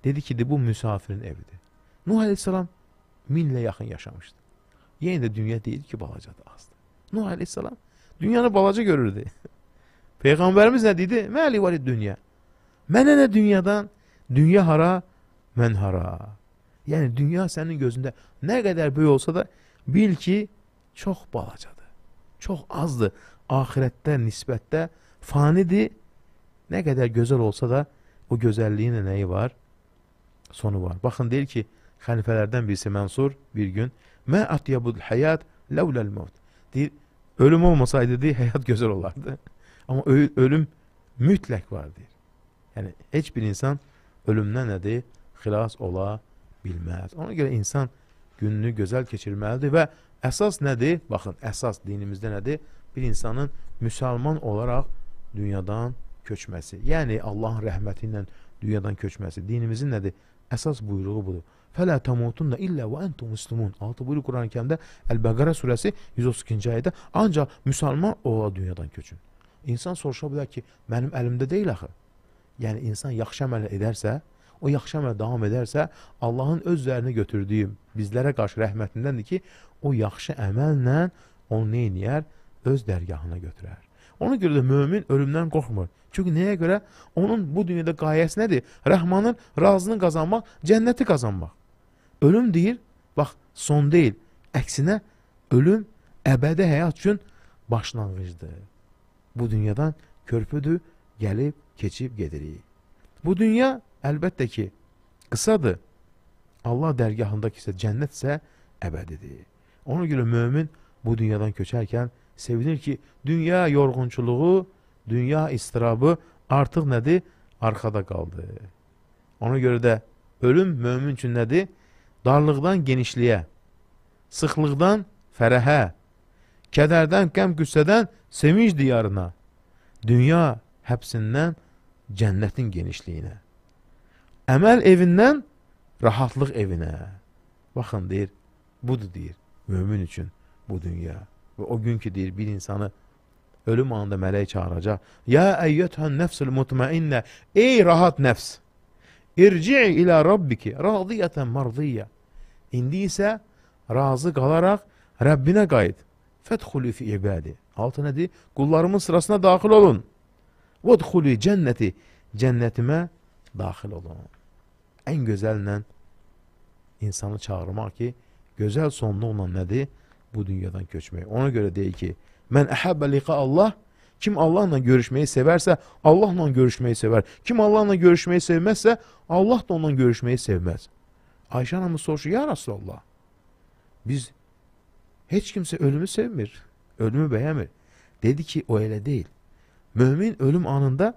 Dedi ki, bu müsafirin evidir. Nuh əleyhissalam minlə yaxın yaşamışdı. Yenə də dünya deyil ki, balacadır, azdır. Nuh əleyhissalam Dünyanı balaca görürdü. Peyğəmbərimiz nə dedi? Məli var dünya. Mənə nə dünyadan? Dünya hara? Mən hara? Yəni dünya sənin gözündə nə qədər böyük olsa da bil ki, çox balacadır. Çox azdır. Axirətdə, nisbətdə fanidir. Nə qədər gözəl olsa da o gözəlliyin də nəyi var? Sonu var. Baxın deyir ki, xəlifələrdən birisi Mənsur bir gün: "Mə atyabul hayat laula'l maut." Deyir, Ölüm olmasaydı diye hayat güzel olardı. Ama ölüm mütlək var deyir. Yəni, heç bir insan ölümdən nədir? Xilas ola bilməz. Ona görə insan gününü gözəl keçirməlidir və əsas nədir? Baxın, əsas dinimizdə nədir? Bir insanın müsəlman olaraq dünyadan köçməsi. Yəni, Allahın rəhməti ilə dünyadan köçməsi. Dinimizin nədir? Əsas buyruğu budur. Fələ təmutunna illə və entum muslimun. Altı buyurur Quran-ı Kərimdə Əl-Bəqərə surəsi 132-ci ayədə ancaq müsəlman ola dünyadan köçün. İnsan soruşa bilər ki, mənim əlimdə deyil axı. Yəni insan yaxşı əməl edərsə, o yaxşı əmələ davam edərsə, Allahın öz üzərinə götürdüyü bizlərə qarşı rəhmətindəndir ki, o yaxşı əməllə onu nə eləyər? Öz dərgahına götürər. Ona görə də mömin ölümdən qorxmur. Çünki nəyə görə? Onun bu dünyada qayəsi nədir? Rəhmanın razını qazanmaq, cənnəti qazanmaq. Ölüm deyir, bax, son deyil. Əksinə, ölüm əbədi həyat üçün başlanğıcdır. Bu dünyadan körpüdür, gəlib, keçib gedirik. Bu dünya əlbəttə ki, qısadır. Allah dərgahındakı isə cənnət isə əbədidir. Ona görə mömin bu dünyadan köçərkən sevinir ki, dünya yorğunçuluğu, dünya istirabı artıq nədir? Arxada qaldı. Ona görə də ölüm mömin üçün nədir? darlıqdan genişliyə, sıxlıqdan fərəhə, kədərdən qəm-qüssədən sevinç diyarına, dünya həbsindən cənnətin genişliyinə, əməl evindən rahatlıq evinə. Baxın, deyir, budur, deyir, mümin üçün bu dünya. Və o gün ki, deyir, bir insanı ölüm anında mələk çağıracaq. Ya əyyətən nəfsul mutmainnə, ey rahat nəfs, irci ilə Rabbiki, radiyyətən mardiyyə. İndi isə razı qalaraq Rəbbinə qayıt. Fəthulü fi ibadi. Altı nədir? Qullarımın sırasına daxil olun. Vədxulü cənnəti. Cənnətimə daxil olun. Ən gözəllə insanı çağırmaq ki, gözəl sonluqla nədir? Bu dünyadan köçmək. Ona görə deyir ki, mən əhəbbə liqa Allah, kim Allahla görüşməyi sevərsə, Allahla görüşməyi sevər. Kim Allahla görüşməyi sevməzsə, Allah da onunla görüşməyi sevməz. Ayşe anamız soruşuyor ya Resulallah biz hiç kimse ölümü sevmir. Ölümü beğenmir. Dedi ki o öyle değil. Mümin ölüm anında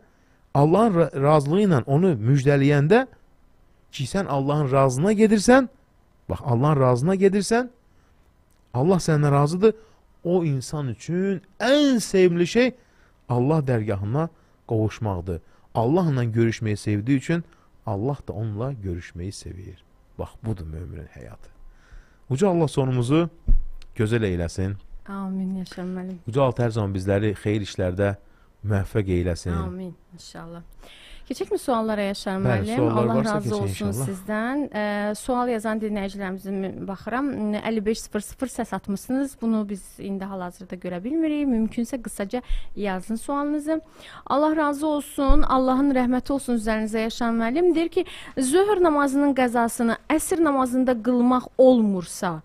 Allah'ın razılığıyla onu müjdeleyende ki sen Allah'ın razına gelirsen bak Allah'ın razına gelirsen Allah senden razıdır. O insan üçün en sevimli şey Allah dərgahına qovuşmaqdır. Allahla görüşmeyi sevdiği üçün Allah da onunla görüşmeyi sevir. Bax, budur möminin həyatı. Uca Allah sonumuzu gözəl eyləsin. Amin, yaşamalı. Uca Allah hər zaman bizləri xeyir işlərdə müvəffəq eyləsin. Amin, inşallah. Keçək mi suallara Yaşar müəllim? Allah razı olsun inşallah. sizdən. E, sual yazan dinləyicilərimizin baxıram. 5500 səs atmısınız. Bunu biz indi hal-hazırda görə bilmirik. Mümkünsə qısaca yazın sualınızı. Allah razı olsun. Allahın rəhməti olsun üzərinizə Yaşar müəllim. Deyir ki, zöhr namazının qəzasını əsr namazında qılmaq olmursa,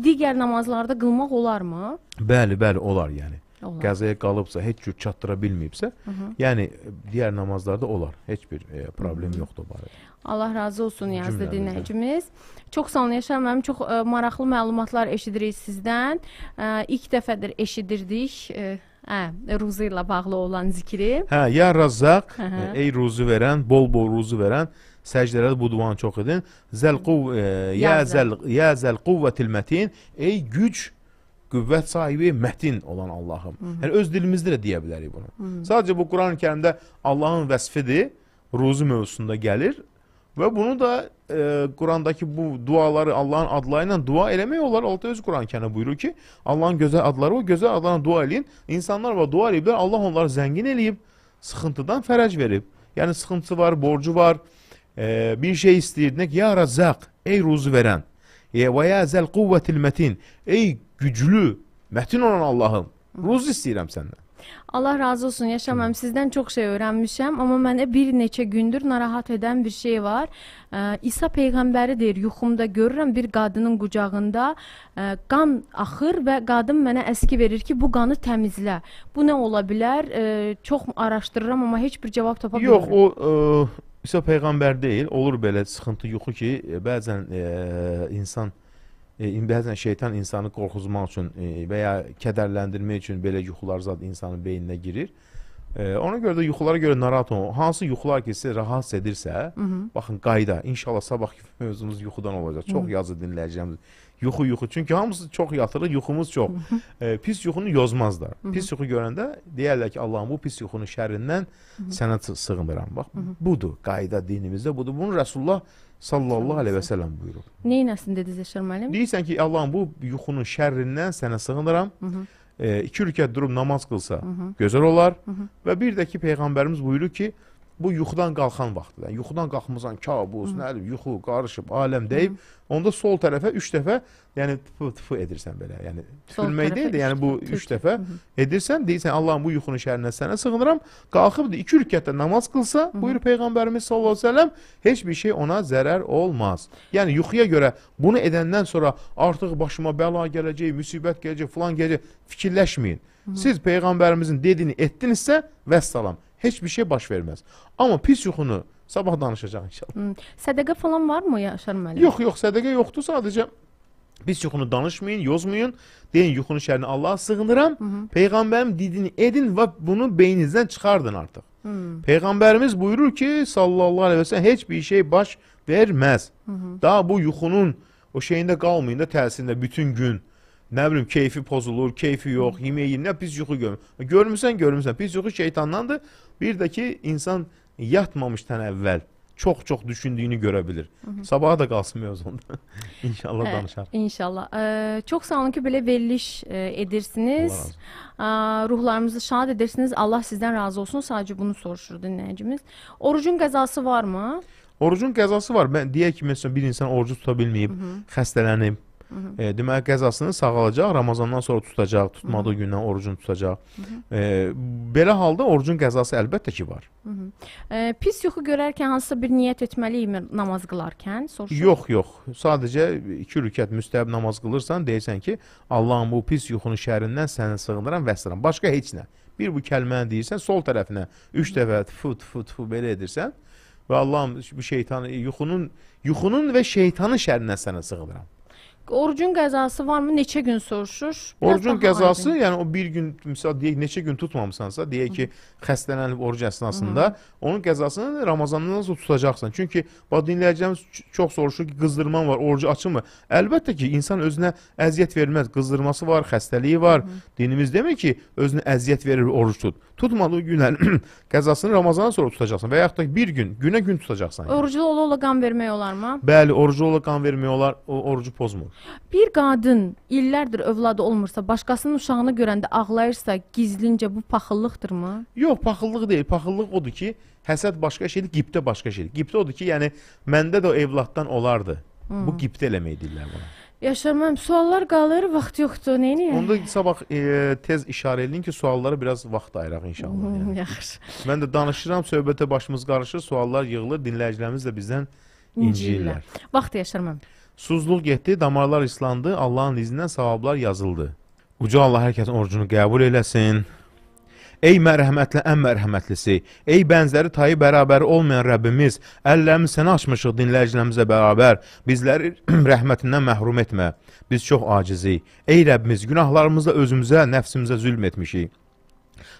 digər namazlarda qılmaq olarmı? Bəli, bəli, olar yəni. Olar. Qəzaya qalıbsa, heç cür çatdıra bilməyibsə, Hı -hı. yəni digər namazlarda olar. Heç bir e, problem Hı -hı. yoxdur barədə. Allah razı olsun yazdı dinləyicimiz. Çox sağ olun Yaşar müəllim, çox ə, e, maraqlı məlumatlar eşidirik sizdən. Ə, e, ilk dəfədir eşidirdik. Ə, e, Hə, ruzu ilə bağlı olan zikri. Hə, ya Razzaq, Hı -hı. ey ruzu verən, bol-bol ruzu verən, səcdələrdə bu duanı çox edin. Zəl quv, e, ya zəl, ya zəl quvvətil mətin, ey güc qüvvət sahibi mətin olan Allahım. Hı -hı. Yəni öz dilimizdə də deyə bilərik bunu. Hı -hı. Sadəcə bu Quran-ı Kərimdə Allahın vəsfidir, ruzi mövzusunda gəlir və bunu da e, Qurandakı bu duaları Allahın adları ilə dua eləmək olar. Altı öz Quran-ı Kərimdə buyurur ki, Allahın gözəl adları, o gözəl adlarına dua eləyin. İnsanlar və dua eləyiblər, Allah onları zəngin eləyib, sıxıntıdan fərəc verib. Yəni sıxıntısı var, borcu var, e, bir şey istəyir. Nə ki, ya Razzaq, ey ruzu verən. Və ya zəl quvvətil mətin. Ey güclü, mətin olan Allahım, ruzi istəyirəm səndən. Allah razı olsun. Yaşam əmim sizdən çox şey öyrənmişəm, amma mənə bir neçə gündür narahat edən bir şey var. Ə, İsa peyğəmbəri deyir, yuxumda görürəm bir qadının qucağında ə, e, qan axır və qadın mənə əski verir ki, bu qanı təmizlə. Bu nə ola bilər? Ə, e, çox araşdırıram, amma heç bir cavab tapa bilmirəm. Yox, o ə, e, İsa peyğəmbər deyil. Olur belə sıxıntı yuxu ki, bəzən ə, insan ə, e, bəzən şeytan insanı qorxuzmaq üçün e, və ya kədərləndirmək üçün belə yuxular zad insanın beyninə girir. E, ona görə də yuxulara görə narahat olun. Hansı yuxular ki, sizi rahatsız edirsə, Hı -hı. baxın qayda. İnşallah sabah mövzumuz yuxudan olacaq. Çox Hı -hı. yazı dinləyəcəyimiz. Yuxu yuxu. Çünki hamımız çox yatırıq, yuxumuz çox. Hı -hı. E, pis yuxunu yozmazlar. Hı -hı. Pis yuxu görəndə deyərlər ki, Allahım bu pis yuxunun şərrindən Hı -hı. sənə sığınıram. Bax, Hı -hı. budur qayda dinimizdə budur. Bunu Rəsulullah sallallahu əleyhi və səlləm buyurub. Neynəsin dedi Zeşər müəllim? Deyirsən ki, Allahım bu yuxunun şərrindən sənə sığınıram. Hı -hı. E, iki rükət durub namaz qılsa Hı -hı. gözəl olar. Hı -hı. Və bir də ki, Peyğəmbərimiz buyurur ki, bu yuxudan qalxan vaxtı. Yəni, yuxudan qalxmısan, kabus, nədir, yuxu, qarışıb, aləm deyib, onda sol tərəfə 3 dəfə, yəni tıfı tıfı edirsən belə. Yəni tüfülmək deyil də, yəni bu 3 dəfə edirsən, deyirsən Allahım bu yuxunun şərindən sənə sığınıram. Qalxıb 2 rükətdə namaz qılsa, Hı -hı. buyur peyğəmbərimiz sallallahu əleyhi və səlləm, heç bir şey ona zərər olmaz. Yəni yuxuya görə bunu edəndən sonra artıq başıma bəla gələcək, müsibət gələcək, falan gələcək fikirləşməyin. Hı -hı. Siz peyğəmbərimizin dediyini etdinizsə, vəssalam heç bir şey baş verməz. Amma pis yuxunu sabah danışacaq inşallah. Hmm. Sədəqə falan varmı Yaşar müəllim? Yox, yox, sədəqə yoxdur. Sadəcə pis yuxunu danışmayın, yozmayın. Deyin yuxunun şərini Allah'a sığınıram. Hı -hı. Peyğəmbərim didini edin və bunu beyninizdən çıxardın artıq. Hı. Peyğəmbərimiz buyurur ki, sallallahu əleyhi və səlləm heç bir şey baş verməz. Hı -hı. Daha bu yuxunun o şeyində qalmayın da təsirində bütün gün. Hı Nə bilim, keyfi pozulur, keyfi yox, yemək yeyir, nə pis yuxu görmür. Görmüsən, görmüsən, pis yuxu şeytandandır. Bir də ki, insan yatmamışdan əvvəl çox-çox düşündüyünü görə bilir. Hı -hı. Sabaha da qalsmıyoruz onda. inşallah hə, danışar. İnşallah. Ee, çox sağ olun ki, belə veriliş e, edirsiniz. Ee, ruhlarımızı şad edirsiniz. Allah sizdən razı olsun. Sadəcə bunu soruşur dinləyicimiz. Orucun qəzası varmı? Orucun qəzası var. Mən deyək ki, məsələn bir insan orucu tuta bilməyib, Hı -hı. xəstələnib, E, deməli qəzasını sağalacaq, Ramazandan sonra tutacaq, tutmadığı gündən orucunu tutacaq. E, belə halda orucun qəzası əlbəttə ki var. Hı -hı. E, pis yuxu görərkən hansısa bir niyyət etməliyikmi namaz qılarkən? Soruşur. Yox, yox. Sadəcə 2 rükət müstəhəb namaz qılırsan, deyirsən ki, Allahım bu pis yuxunun şərindən səni sığınıram və sığınıram. Başqa heç nə. Bir bu kəlməni deyirsən, sol tərəfinə 3 dəfə tfu tfu tfu belə edirsən və Allahım bu şeytanı yuxunun yuxunun və şeytanın şərindən sənə sığınıram. Orucun qəzası varmı? Neçə gün soruşur? Biraz orucun qəzası, yəni o bir gün, misal deyək, neçə gün tutmamısansa, deyək ki, xəstələnib oruc əsnasında, Hı -hı. onun qəzasını Ramazandan nasıl tutacaqsan? Çünki bax dinləyicilərimiz çox soruşur ki, qızdırman var, orucu açılmır. Əlbəttə ki, insan özünə əziyyət verməz. Qızdırması var, xəstəliyi var. Hı -hı. Dinimiz demir ki, özünə əziyyət verir, oruc tut. Tutmadığı günlərin qəzasını Ramazana sonra tutacaqsan və yaxud da bir gün, günə gün tutacaqsan. Yəni. Oruclu ola-ola qan vermək olarmı? Bəli, oruclu ola qan vermək olar, o orucu pozmur. Bir qadın illərdir övladı olmursa, başqasının uşağını görəndə ağlayırsa, gizlincə bu paxıllıqdırmı? Yox, paxıllıq deyil. Paxıllıq odur ki, həsəd başqa şeydir, qibtə başqa şeydir. Qibtə odur ki, yəni məndə də o evladdan olardı. Hmm. Bu qibtə eləmək deyirlər buna. Yaşamam. Suallar qalır, vaxt yoxdur. Neyniyəm? Yəni? Onda sabah e, tez işarə edin ki, suallara biraz vaxt ayıraq inşallah. Yəni. Yaxşı. Mən də danışıram, söhbətə başımız qarışır, suallar yığılır, dinləyicilərimiz də bizdən inciyirlər. Vaxt yaşarmam. Suzluq getdi, damarlar islandı, Allahın iznindən savablar yazıldı. Uca Allah hər kəsin orucunu qəbul eləsin. Ey mərhəmətli, ən mərhəmətlisi, ey bənzəri tayı bərabəri olmayan Rəbbimiz, əllərimiz sənə açmışıq dinləyicilərimizlə bərabər, bizləri rəhmətindən məhrum etmə. Biz çox acizik. Ey Rəbbimiz, günahlarımızla özümüzə, nəfsimizə zülm etmişik.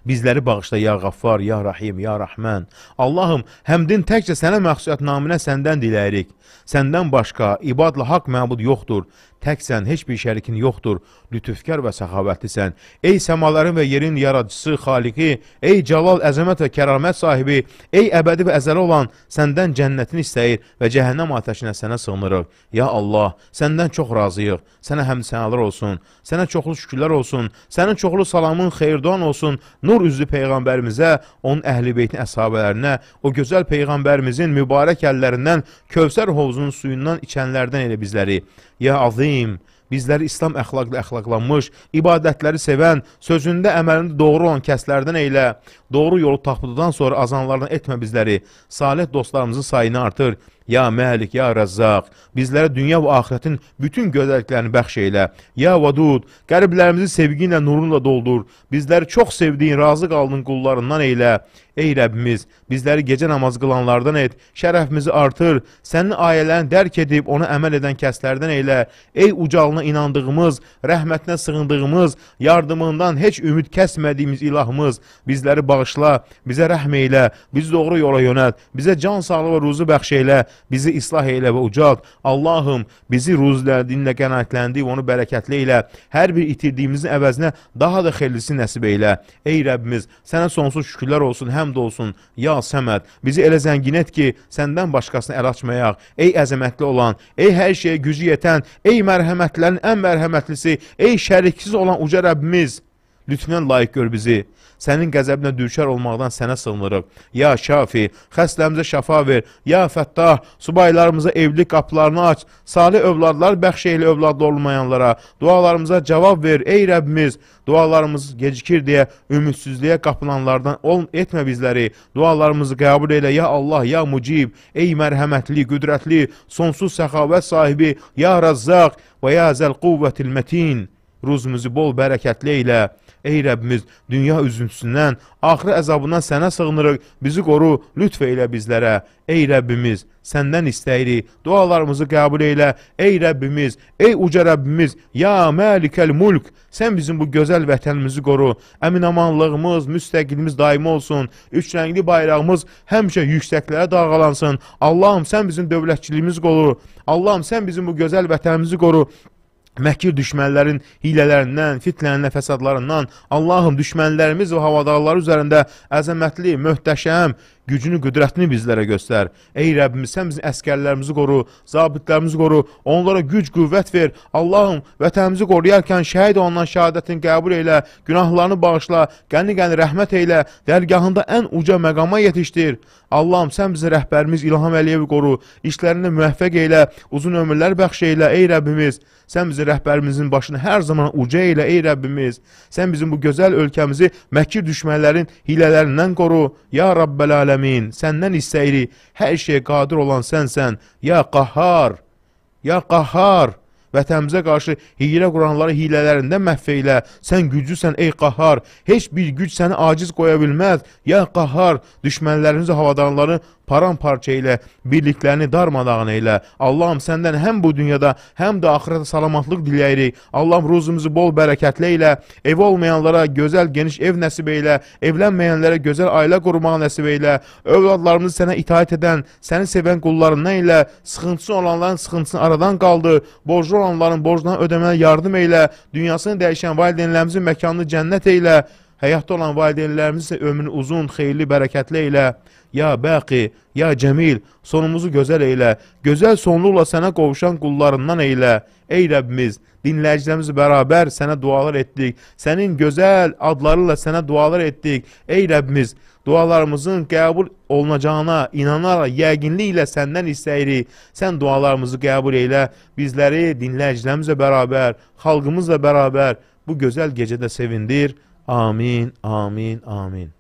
Bizləri bağışla, ya Qaffar, ya Rahim, ya Rəhmən. Allahım, həmdin təkcə sənə məxsusiyyət naminə səndən diləyirik. Səndən başqa, ibadla haqq məbud yoxdur. Təksən, heç bir şərikin yoxdur, lütüfkar və səxavətlisən. Ey səmaların və yerin yaradıcısı, xaliqi, ey calal, əzəmət və kəramət sahibi, ey əbədi və əzəli olan, səndən cənnətini istəyir və cəhənnəm atəşinə sənə sığınırıq. Ya Allah, səndən çox razıyıq, sənə həmsənalar olsun, sənə çoxlu şükürlər olsun, sənin çoxlu salamın xeyirdan olsun, nur üzlü Peyğəmbərimizə, onun əhl-i beytin əshabələrinə, o gözəl Peyğəmbərimizin mübarək əllərindən, kövsər hovuzunun suyundan içənlərdən elə bizləri. Ya azim, alim, bizləri İslam əxlaqla əxlaqlanmış, ibadətləri sevən, sözündə əməlində doğru olan kəslərdən eylə, doğru yolu tapdıqdan sonra azanlardan etmə bizləri, salih dostlarımızın sayını artır, Ya Məlik, Ya Rəzzaq, bizlərə dünya və axirətin bütün gözəlliklərini bəxş eylə. Ya Vadud, qəriblərimizi sevgi ilə, nurunla doldur. Bizləri çox sevdiyin, razı qaldığın qullarından eylə. Ey Rəbbimiz, bizləri gecə namaz qılanlardan et, şərəfimizi artır, sənin ayələrini dərk edib ona əməl edən kəslərdən eylə. Ey ucalına inandığımız, rəhmətinə sığındığımız, yardımından heç ümid kəsmədiyimiz ilahımız, bizləri bağışla, bizə rəhm eylə, bizi doğru yola yönət, bizə can sağlığı və ruzu bəxş eylə, bizi islah eylə və ucalt. Allahım, bizi ruzlərinlə qənaətləndir, onu bərəkətli eylə, hər bir itirdiyimizin əvəzinə daha da xeyirlisi nəsib eylə. Ey Rəbbimiz, sənə sonsuz şükürlər olsun, hər həmd olsun, ya Səməd, bizi elə zəngin et ki, səndən başqasını əl açmayaq. Ey əzəmətli olan, ey hər şeyə gücü yetən, ey mərhəmətlərin ən mərhəmətlisi, ey şəriksiz olan uca Rəbbimiz, Lütfünə layiq gör bizi. Sənin qəzəbinə düşər olmaqdan sənə sığınırıq. Ya Şafi, xəstəmizə şəfa ver. Ya Fəttah, subaylarımıza evlilik qapılarını aç. Salih övladlar bəxş eylə övladlı olmayanlara. Dualarımıza cavab ver, ey Rəbbimiz. Dualarımız gecikir deyə ümidsizliyə qapılanlardan olm etmə bizləri. Dualarımızı qəbul elə ya Allah, ya Mucib, ey mərhəmətli, qüdrətli, sonsuz səxavət sahibi, ya Rəzzaq və ya Zəl Quvvətil Mətin ruzumuzu bol bərəkətli eylə. Ey Rəbbimiz, dünya üzüntüsündən, axırı əzabından sənə sığınırıq, bizi qoru, lütf eylə bizlərə. Ey Rəbbimiz, səndən istəyirik, dualarımızı qəbul eylə. Ey Rəbbimiz, ey uca Rəbbimiz, ya məlikəl mulk, sən bizim bu gözəl vətənimizi qoru. Əminamanlığımız, müstəqilimiz daimi olsun. Üç rəngli bayrağımız həmişə yüksəklərə dağalansın. Allahım, sən bizim dövlətçiliyimizi qoru. Allahım, sən bizim bu gözəl vətənimizi qoru. Məkir düşmənlərin hilələrindən, fitlərinlə, fəsadlarından, Allahım düşmənlərimiz və havadarlar üzərində əzəmətli, möhtəşəm, gücünü, qüdrətini bizlərə göstər. Ey Rəbbimiz, sən bizim əskərlərimizi qoru, zabitlərimizi qoru, onlara güc, qüvvət ver. Allahım, vətənimizi qoruyarkən şəhid olunan şəhadətini qəbul elə, günahlarını bağışla, qəni-qəni rəhmət elə, dərgahında ən uca məqama yetişdir. Allahım, sən bizim rəhbərimiz İlham Əliyevi qoru, işlərini müvəffəq elə, uzun ömürlər bəxş elə, ey Rəbbimiz. Sən bizim rəhbərimizin başını hər zaman uca elə, ey Rəbbimiz. Sən bizim bu gözəl ölkəmizi məkir düşmənlərin hilələrindən qoru, ya Rabbəl aləmin aləmin, səndən istəyirik, hər şeyə qadir olan sənsən, ya qahhar, ya qahhar, vətənimizə qarşı hiylə quranları hilələrində məhv elə, sən güclüsən ey qahhar, heç bir güc səni aciz qoya bilməz, ya qahhar, düşmənlərimizi havadanları paramparça elə, birliklərini darmadağın elə. Allahım, səndən həm bu dünyada, həm də axirətə salamatlıq diləyirik. Allahım, ruzumuzu bol bərəkətli elə, ev olmayanlara gözəl, geniş ev nəsib elə, evlənməyənlərə gözəl ailə qurmağı nəsib elə, övladlarımızı sənə itaət edən, səni sevən qullarından elə, sıxıntısı olanların sıxıntısını aradan qaldır, borclu olanların borcdan ödəməyə yardım elə, dünyasını dəyişən valideynlərimizin məkanını cənnət elə, həyatda olan valideynlərimizin ömrünü uzun, xeyirli, bərəkətli elə. Ya bəqi, ya cəmil, sonumuzu gözəl elə. Gözəl sonluqla sənə qovuşan qullarından elə. Ey Rəbbimiz, dinləyicilərimiz bərabər sənə dualar etdik. Sənin gözəl adlarınla sənə dualar etdik. Ey Rəbbimiz, dualarımızın qəbul olunacağına inanaraq yəqinliklə səndən istəyirik. Sən dualarımızı qəbul elə. Bizləri dinləyicilərimizlə bərabər, xalqımızla bərabər bu gözəl gecədə sevindir. Amin, amin, amin.